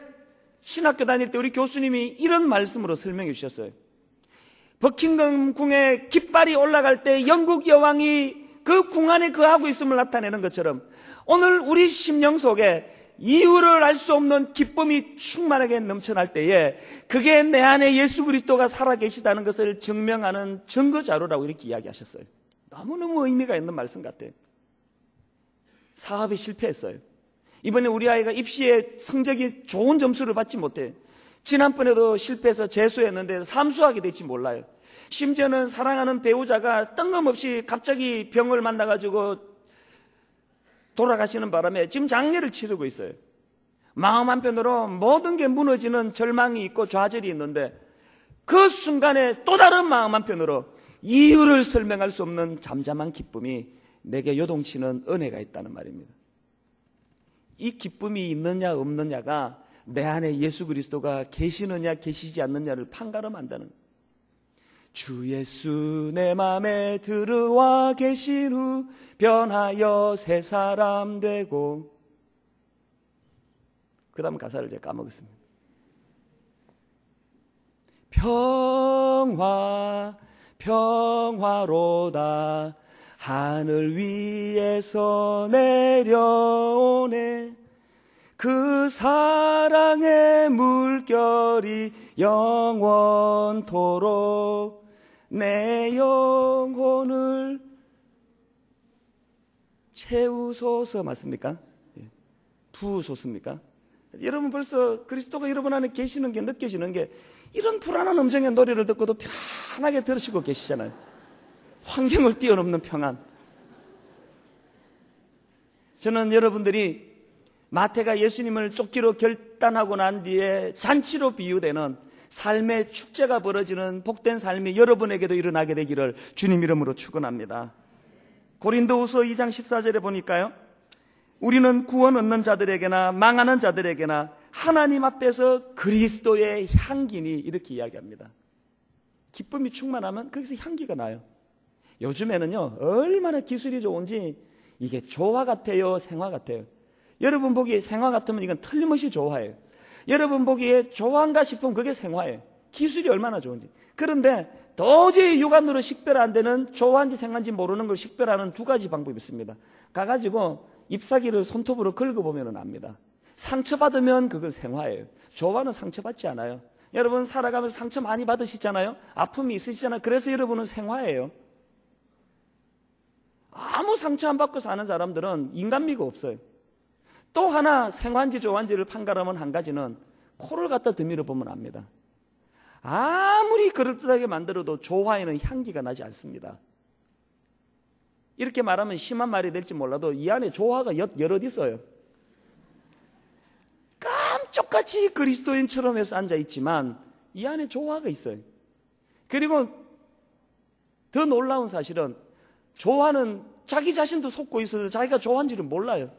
신학교 다닐 때 우리 교수님이 이런 말씀으로 설명해 주셨어요. 버킹엄 궁에 깃발이 올라갈 때 영국 여왕이 그 궁 안에 그하고 있음을 나타내는 것처럼 오늘 우리 심령 속에 이유를 알 수 없는 기쁨이 충만하게 넘쳐날 때에 그게 내 안에 예수 그리스도가 살아계시다는 것을 증명하는 증거자료라고 이렇게 이야기하셨어요. 너무너무 의미가 있는 말씀 같아요. 사업이 실패했어요. 이번에 우리 아이가 입시에 성적이 좋은 점수를 받지 못해. 지난번에도 실패해서 재수했는데 삼수하게 될지 몰라요. 심지어는 사랑하는 배우자가 뜬금없이 갑자기 병을 만나가지고 돌아가시는 바람에 지금 장례를 치르고 있어요. 마음 한편으로 모든 게 무너지는 절망이 있고 좌절이 있는데 그 순간에 또 다른 마음 한편으로 이유를 설명할 수 없는 잠잠한 기쁨이 내게 요동치는 은혜가 있다는 말입니다. 이 기쁨이 있느냐 없느냐가 내 안에 예수 그리스도가 계시느냐 계시지 않느냐를 판가름한다는 주 예수 내 맘에 들어와 계신 후 변하여 새 사람 되고 그 다음 가사를 제가 까먹었습니다. 평화 평화로다 하늘 위에서 내려오네 그 사랑의 물결이 영원토록 내 영혼을 채우소서 맞습니까? 예. 부소서니까 여러분 벌써 그리스도가 여러분 안에 계시는 게 느껴지는 게 이런 불안한 음정의 노래를 듣고도 편하게 들으시고 계시잖아요. 환경을 뛰어넘는 평안. 저는 여러분들이 마태가 예수님을 쫓기로 결단하고 난 뒤에 잔치로 비유되는 삶의 축제가 벌어지는 복된 삶이 여러분에게도 일어나게 되기를 주님 이름으로 축원합니다. 고린도후서 2장 14절에 보니까요. 우리는 구원 얻는 자들에게나 망하는 자들에게나 하나님 앞에서 그리스도의 향기니 이렇게 이야기합니다. 기쁨이 충만하면 거기서 향기가 나요. 요즘에는요, 얼마나 기술이 좋은지 이게 조화 같아요, 생화 같아요. 여러분 보기 생화 같으면 이건 틀림없이 좋아해요 여러분 보기에 좋아한가 싶으면 그게 생화예요. 기술이 얼마나 좋은지. 그런데 도저히 육안으로 식별 안 되는 좋아한지 생한지 모르는 걸 식별하는 두 가지 방법이 있습니다. 가가지고 잎사귀를 손톱으로 긁어보면 압니다. 상처받으면 그건 생화예요. 좋아는 상처받지 않아요. 여러분 살아가면서 상처 많이 받으시잖아요. 아픔이 있으시잖아요. 그래서 여러분은 생화예요. 아무 상처 안 받고 사는 사람들은 인간미가 없어요. 또 하나 생환지 조환지를 판가름한 한 가지는 코를 갖다 드밀어 보면 압니다. 아무리 그럴듯하게 만들어도 조화에는 향기가 나지 않습니다. 이렇게 말하면 심한 말이 될지 몰라도 이 안에 조화가 여럿 있어요. 깜짝같이 그리스도인처럼 해서 앉아있지만 이 안에 조화가 있어요. 그리고 더 놀라운 사실은 조화는 자기 자신도 속고 있어서 자기가 조화인지를 몰라요.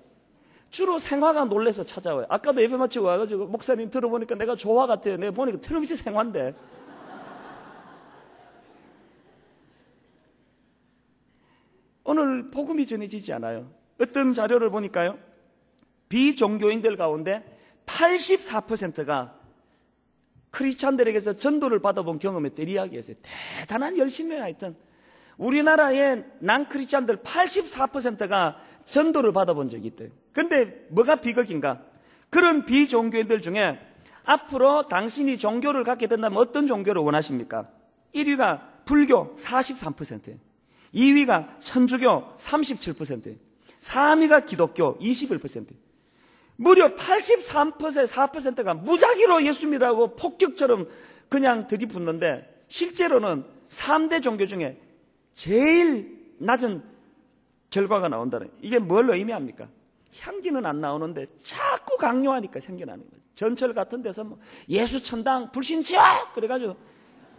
주로 생화가 놀래서 찾아와요. 아까도 예배 마치고 와가지고 목사님 들어보니까 내가 조화 같아요. 내가 보니까 트럼프 생화인데. 오늘 복음이 전해지지 않아요. 어떤 자료를 보니까요. 비종교인들 가운데 84%가 크리스찬들에게서 전도를 받아본 경험에 대한 이야기였어요. 대단한 열심이에요, 하여튼. 우리나라의 난크리스찬들 84%가 전도를 받아본 적이 있대요. 근데 뭐가 비극인가? 그런 비종교인들 중에 앞으로 당신이 종교를 갖게 된다면 어떤 종교를 원하십니까? 1위가 불교 43%, 2위가 천주교 37%, 3위가 기독교 21%, 무려 83% 4%가 무작위로 예수 님이라고 폭격처럼 그냥 들이붓는데 실제로는 3대 종교 중에 제일 낮은 결과가 나온다는 이게 뭘 의미합니까? 향기는 안 나오는데 자꾸 강요하니까 생겨나는 거예요 전철 같은 데서 뭐 예수 천당 불신 치워 그래가지고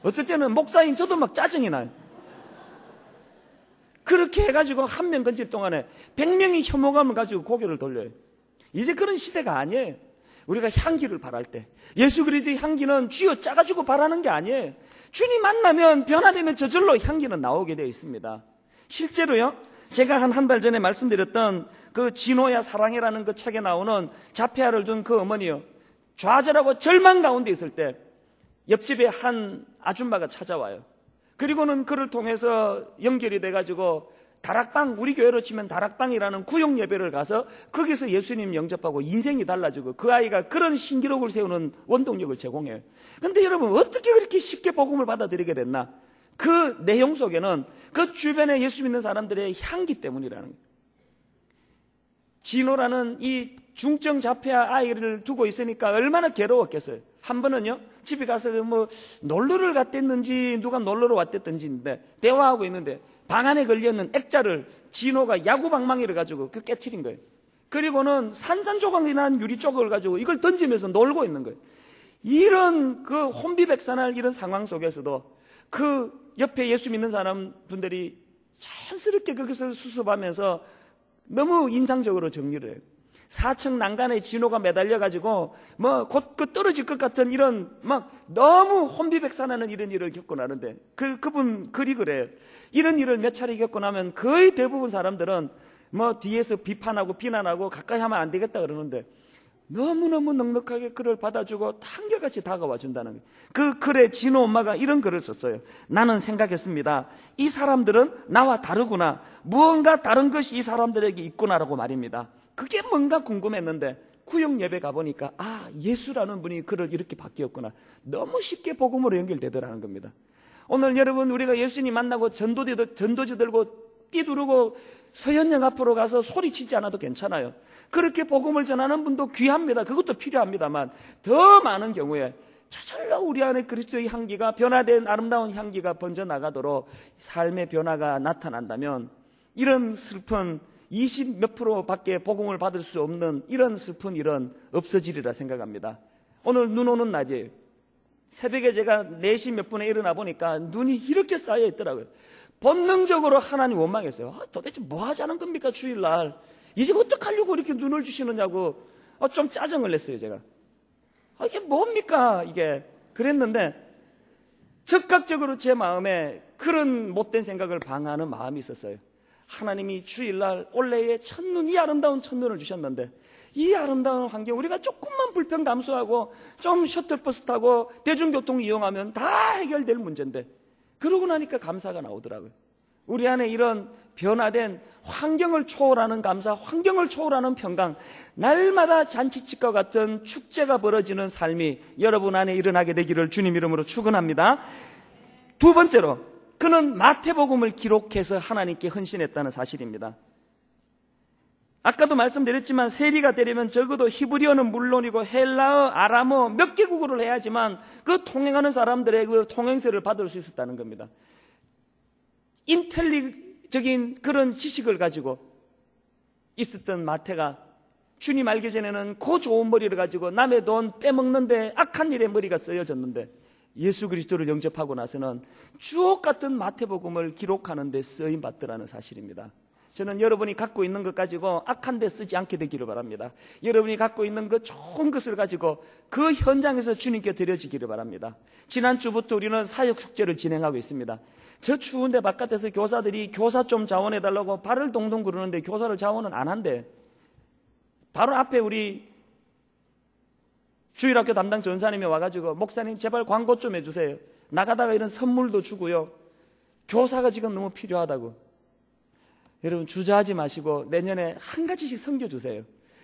어쩔 때는 목사인 저도 막 짜증이 나요. 그렇게 해가지고 한 명 건질 동안에 100명이 혐오감을 가지고 고개를 돌려요. 이제 그런 시대가 아니에요. 우리가 향기를 바랄 때 예수 그리스도의 향기는 쥐어 짜가지고 바라는 게 아니에요. 주님 만나면 변화되면 저절로 향기는 나오게 되어 있습니다. 실제로요. 제가 한 한 달 전에 말씀드렸던 그 진호야 사랑해라는 그 책에 나오는 자폐아를 둔 그 어머니요. 좌절하고 절망 가운데 있을 때 옆집에 한 아줌마가 찾아와요. 그리고는 그를 통해서 연결이 돼가지고 다락방, 우리 교회로 치면 다락방이라는 구역 예배를 가서 거기서 예수님 영접하고 인생이 달라지고 그 아이가 그런 신기록을 세우는 원동력을 제공해요. 근데 여러분, 어떻게 그렇게 쉽게 복음을 받아들이게 됐나? 그 내용 속에는 그 주변에 예수 믿는 사람들의 향기 때문이라는 거예요. 진호라는 이 중증 자폐아 아이를 두고 있으니까 얼마나 괴로웠겠어요. 한 번은요, 집에 가서 뭐 놀러를 갔댔는지 누가 놀러로왔댔던지인데 대화하고 있는데 방 안에 걸려있는 액자를 진호가 야구방망이를 가지고 그 깨트린 거예요. 그리고는 산산조각이 난유리조각을 가지고 이걸 던지면서 놀고 있는 거예요. 이런 그 혼비백산할 이런 상황 속에서도 그 옆에 예수 믿는 사람 분들이 자연스럽게 그것을 수습하면서 너무 인상적으로 정리를 해요. 4층 난간에 진호가 매달려가지고 뭐 곧 그 떨어질 것 같은 이런 막 너무 혼비백산하는 이런 일을 겪고 나는데 그, 그분 글이 그래요. 이런 일을 몇 차례 겪고 나면 거의 대부분 사람들은 뭐 뒤에서 비판하고 비난하고 가까이 하면 안 되겠다 그러는데 너무너무 넉넉하게 글을 받아주고 한결같이 다가와 준다는 그 글에 진호 엄마가 이런 글을 썼어요. 나는 생각했습니다. 이 사람들은 나와 다르구나. 무언가 다른 것이 이 사람들에게 있구나라고 말입니다. 그게 뭔가 궁금했는데 구역 예배 가보니까 아, 예수라는 분이 글을 이렇게 바뀌었구나. 너무 쉽게 복음으로 연결되더라는 겁니다. 오늘 여러분 우리가 예수님 만나고 전도지 들고 뛰두르고 서현영 앞으로 가서 소리치지 않아도 괜찮아요. 그렇게 복음을 전하는 분도 귀합니다. 그것도 필요합니다만 더 많은 경우에 저절로 우리 안에 그리스도의 향기가 변화된 아름다운 향기가 번져나가도록 삶의 변화가 나타난다면 이런 슬픈 20 몇 프로 밖에 복음을 받을 수 없는 이런 슬픈 일은 없어지리라 생각합니다. 오늘 눈 오는 날이에요. 새벽에 제가 4시 몇 분에 일어나 보니까 눈이 이렇게 쌓여 있더라고요. 본능적으로 하나님 원망했어요. 아, 도대체 뭐 하자는 겁니까 주일날? 이제 어떡하려고 이렇게 눈을 주시느냐고 아, 좀 짜증을 냈어요 제가. 아, 이게 뭡니까 이게? 그랬는데 즉각적으로 제 마음에 그런 못된 생각을 방하는 마음이 있었어요. 하나님이 주일날 원래의 첫눈, 이 아름다운 첫눈을 주셨는데 이 아름다운 환경 우리가 조금만 불평 감수하고 좀 셔틀버스 타고 대중교통 이용하면 다 해결될 문제인데 그러고 나니까 감사가 나오더라고요. 우리 안에 이런 변화된 환경을 초월하는 감사, 환경을 초월하는 평강, 날마다 잔치집과 같은 축제가 벌어지는 삶이 여러분 안에 일어나게 되기를 주님 이름으로 축원합니다. 두 번째로 그는 마태복음을 기록해서 하나님께 헌신했다는 사실입니다. 아까도 말씀드렸지만 세리가 되려면 적어도 히브리어는 물론이고 헬라어, 아람어 몇 개국어를 해야지만 그 통행하는 사람들의 그 통행세를 받을 수 있었다는 겁니다. 인텔리적인 그런 지식을 가지고 있었던 마태가 주님 알기 전에는 고 좋은 머리를 가지고 남의 돈 빼먹는데 악한 일에 머리가 쓰여졌는데 예수 그리스도를 영접하고 나서는 주옥 같은 마태복음을 기록하는 데 쓰임 받더라는 사실입니다. 저는 여러분이 갖고 있는 것 가지고 악한 데 쓰지 않게 되기를 바랍니다. 여러분이 갖고 있는 그 좋은 것을 가지고 그 현장에서 주님께 드려지기를 바랍니다. 지난주부터 우리는 사역축제를 진행하고 있습니다. 저 추운데 바깥에서 교사들이 교사 좀 자원해달라고 발을 동동 구르는데 교사를 자원은 안 한대. 바로 앞에 우리 주일학교 담당 전사님이 와가지고 목사님 제발 광고 좀 해주세요. 나가다가 이런 선물도 주고요. 교사가 지금 너무 필요하다고. 여러분 주저하지 마시고 내년에 한 가지씩 섬겨주세요.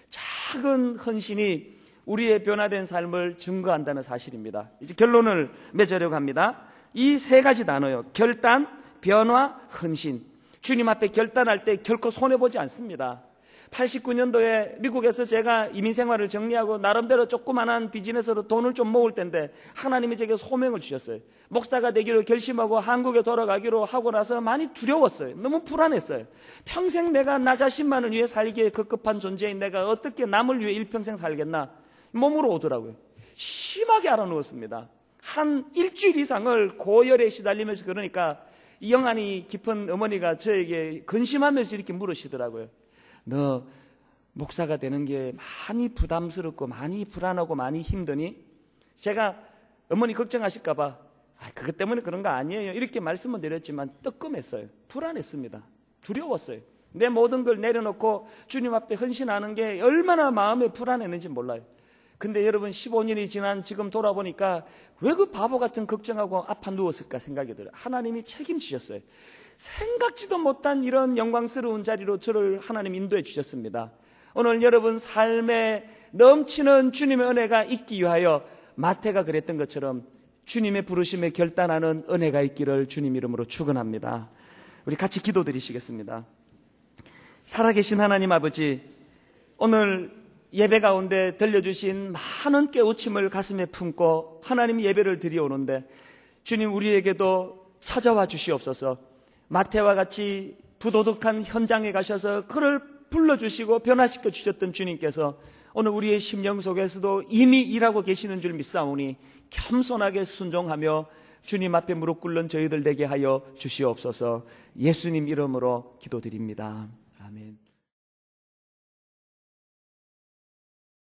작은 헌신이 우리의 변화된 삶을 증거한다는 사실입니다. 이제 결론을 맺으려고 합니다. 이 세 가지 단어요. 결단, 변화, 헌신. 주님 앞에 결단할 때 결코 손해보지 않습니다. 89년도에 미국에서 제가 이민 생활을 정리하고 나름대로 조그만한 비즈니스로 돈을 좀 모을 텐데 하나님이 제게 소명을 주셨어요. 목사가 되기로 결심하고 한국에 돌아가기로 하고 나서 많이 두려웠어요. 너무 불안했어요. 평생 내가 나 자신만을 위해 살기에 급급한 존재인 내가 어떻게 남을 위해 일평생 살겠나? 몸으로 오더라고요. 심하게 알아누웠습니다. 한 일주일 이상을 고열에 시달리면서 그러니까 이영안이 깊은 어머니가 저에게 근심하면서 이렇게 물으시더라고요. 너 목사가 되는 게 많이 부담스럽고 많이 불안하고 많이 힘드니? 제가 어머니 걱정하실까봐 아, 그것 때문에 그런 거 아니에요. 이렇게 말씀을 드렸지만 뜨끔했어요. 불안했습니다. 두려웠어요. 내 모든 걸 내려놓고 주님 앞에 헌신하는 게 얼마나 마음에 불안했는지 몰라요. 근데 여러분 15년이 지난 지금 돌아보니까 왜 그 바보 같은 걱정하고 아파 누웠을까 생각이 들어요. 하나님이 책임지셨어요. 생각지도 못한 이런 영광스러운 자리로 저를 하나님 인도해 주셨습니다. 오늘 여러분 삶에 넘치는 주님의 은혜가 있기 위하여 마태가 그랬던 것처럼 주님의 부르심에 결단하는 은혜가 있기를 주님 이름으로 축원합니다. 우리 같이 기도드리시겠습니다. 살아계신 하나님 아버지, 오늘 예배 가운데 들려주신 많은 깨우침을 가슴에 품고 하나님 예배를 드리오는데 주님 우리에게도 찾아와 주시옵소서. 마태와 같이 부도덕한 현장에 가셔서 그를 불러주시고 변화시켜 주셨던 주님께서 오늘 우리의 심령 속에서도 이미 일하고 계시는 줄 믿사오니 겸손하게 순종하며 주님 앞에 무릎 꿇는 저희들 되게 하여 주시옵소서 예수님 이름으로 기도드립니다. 아멘.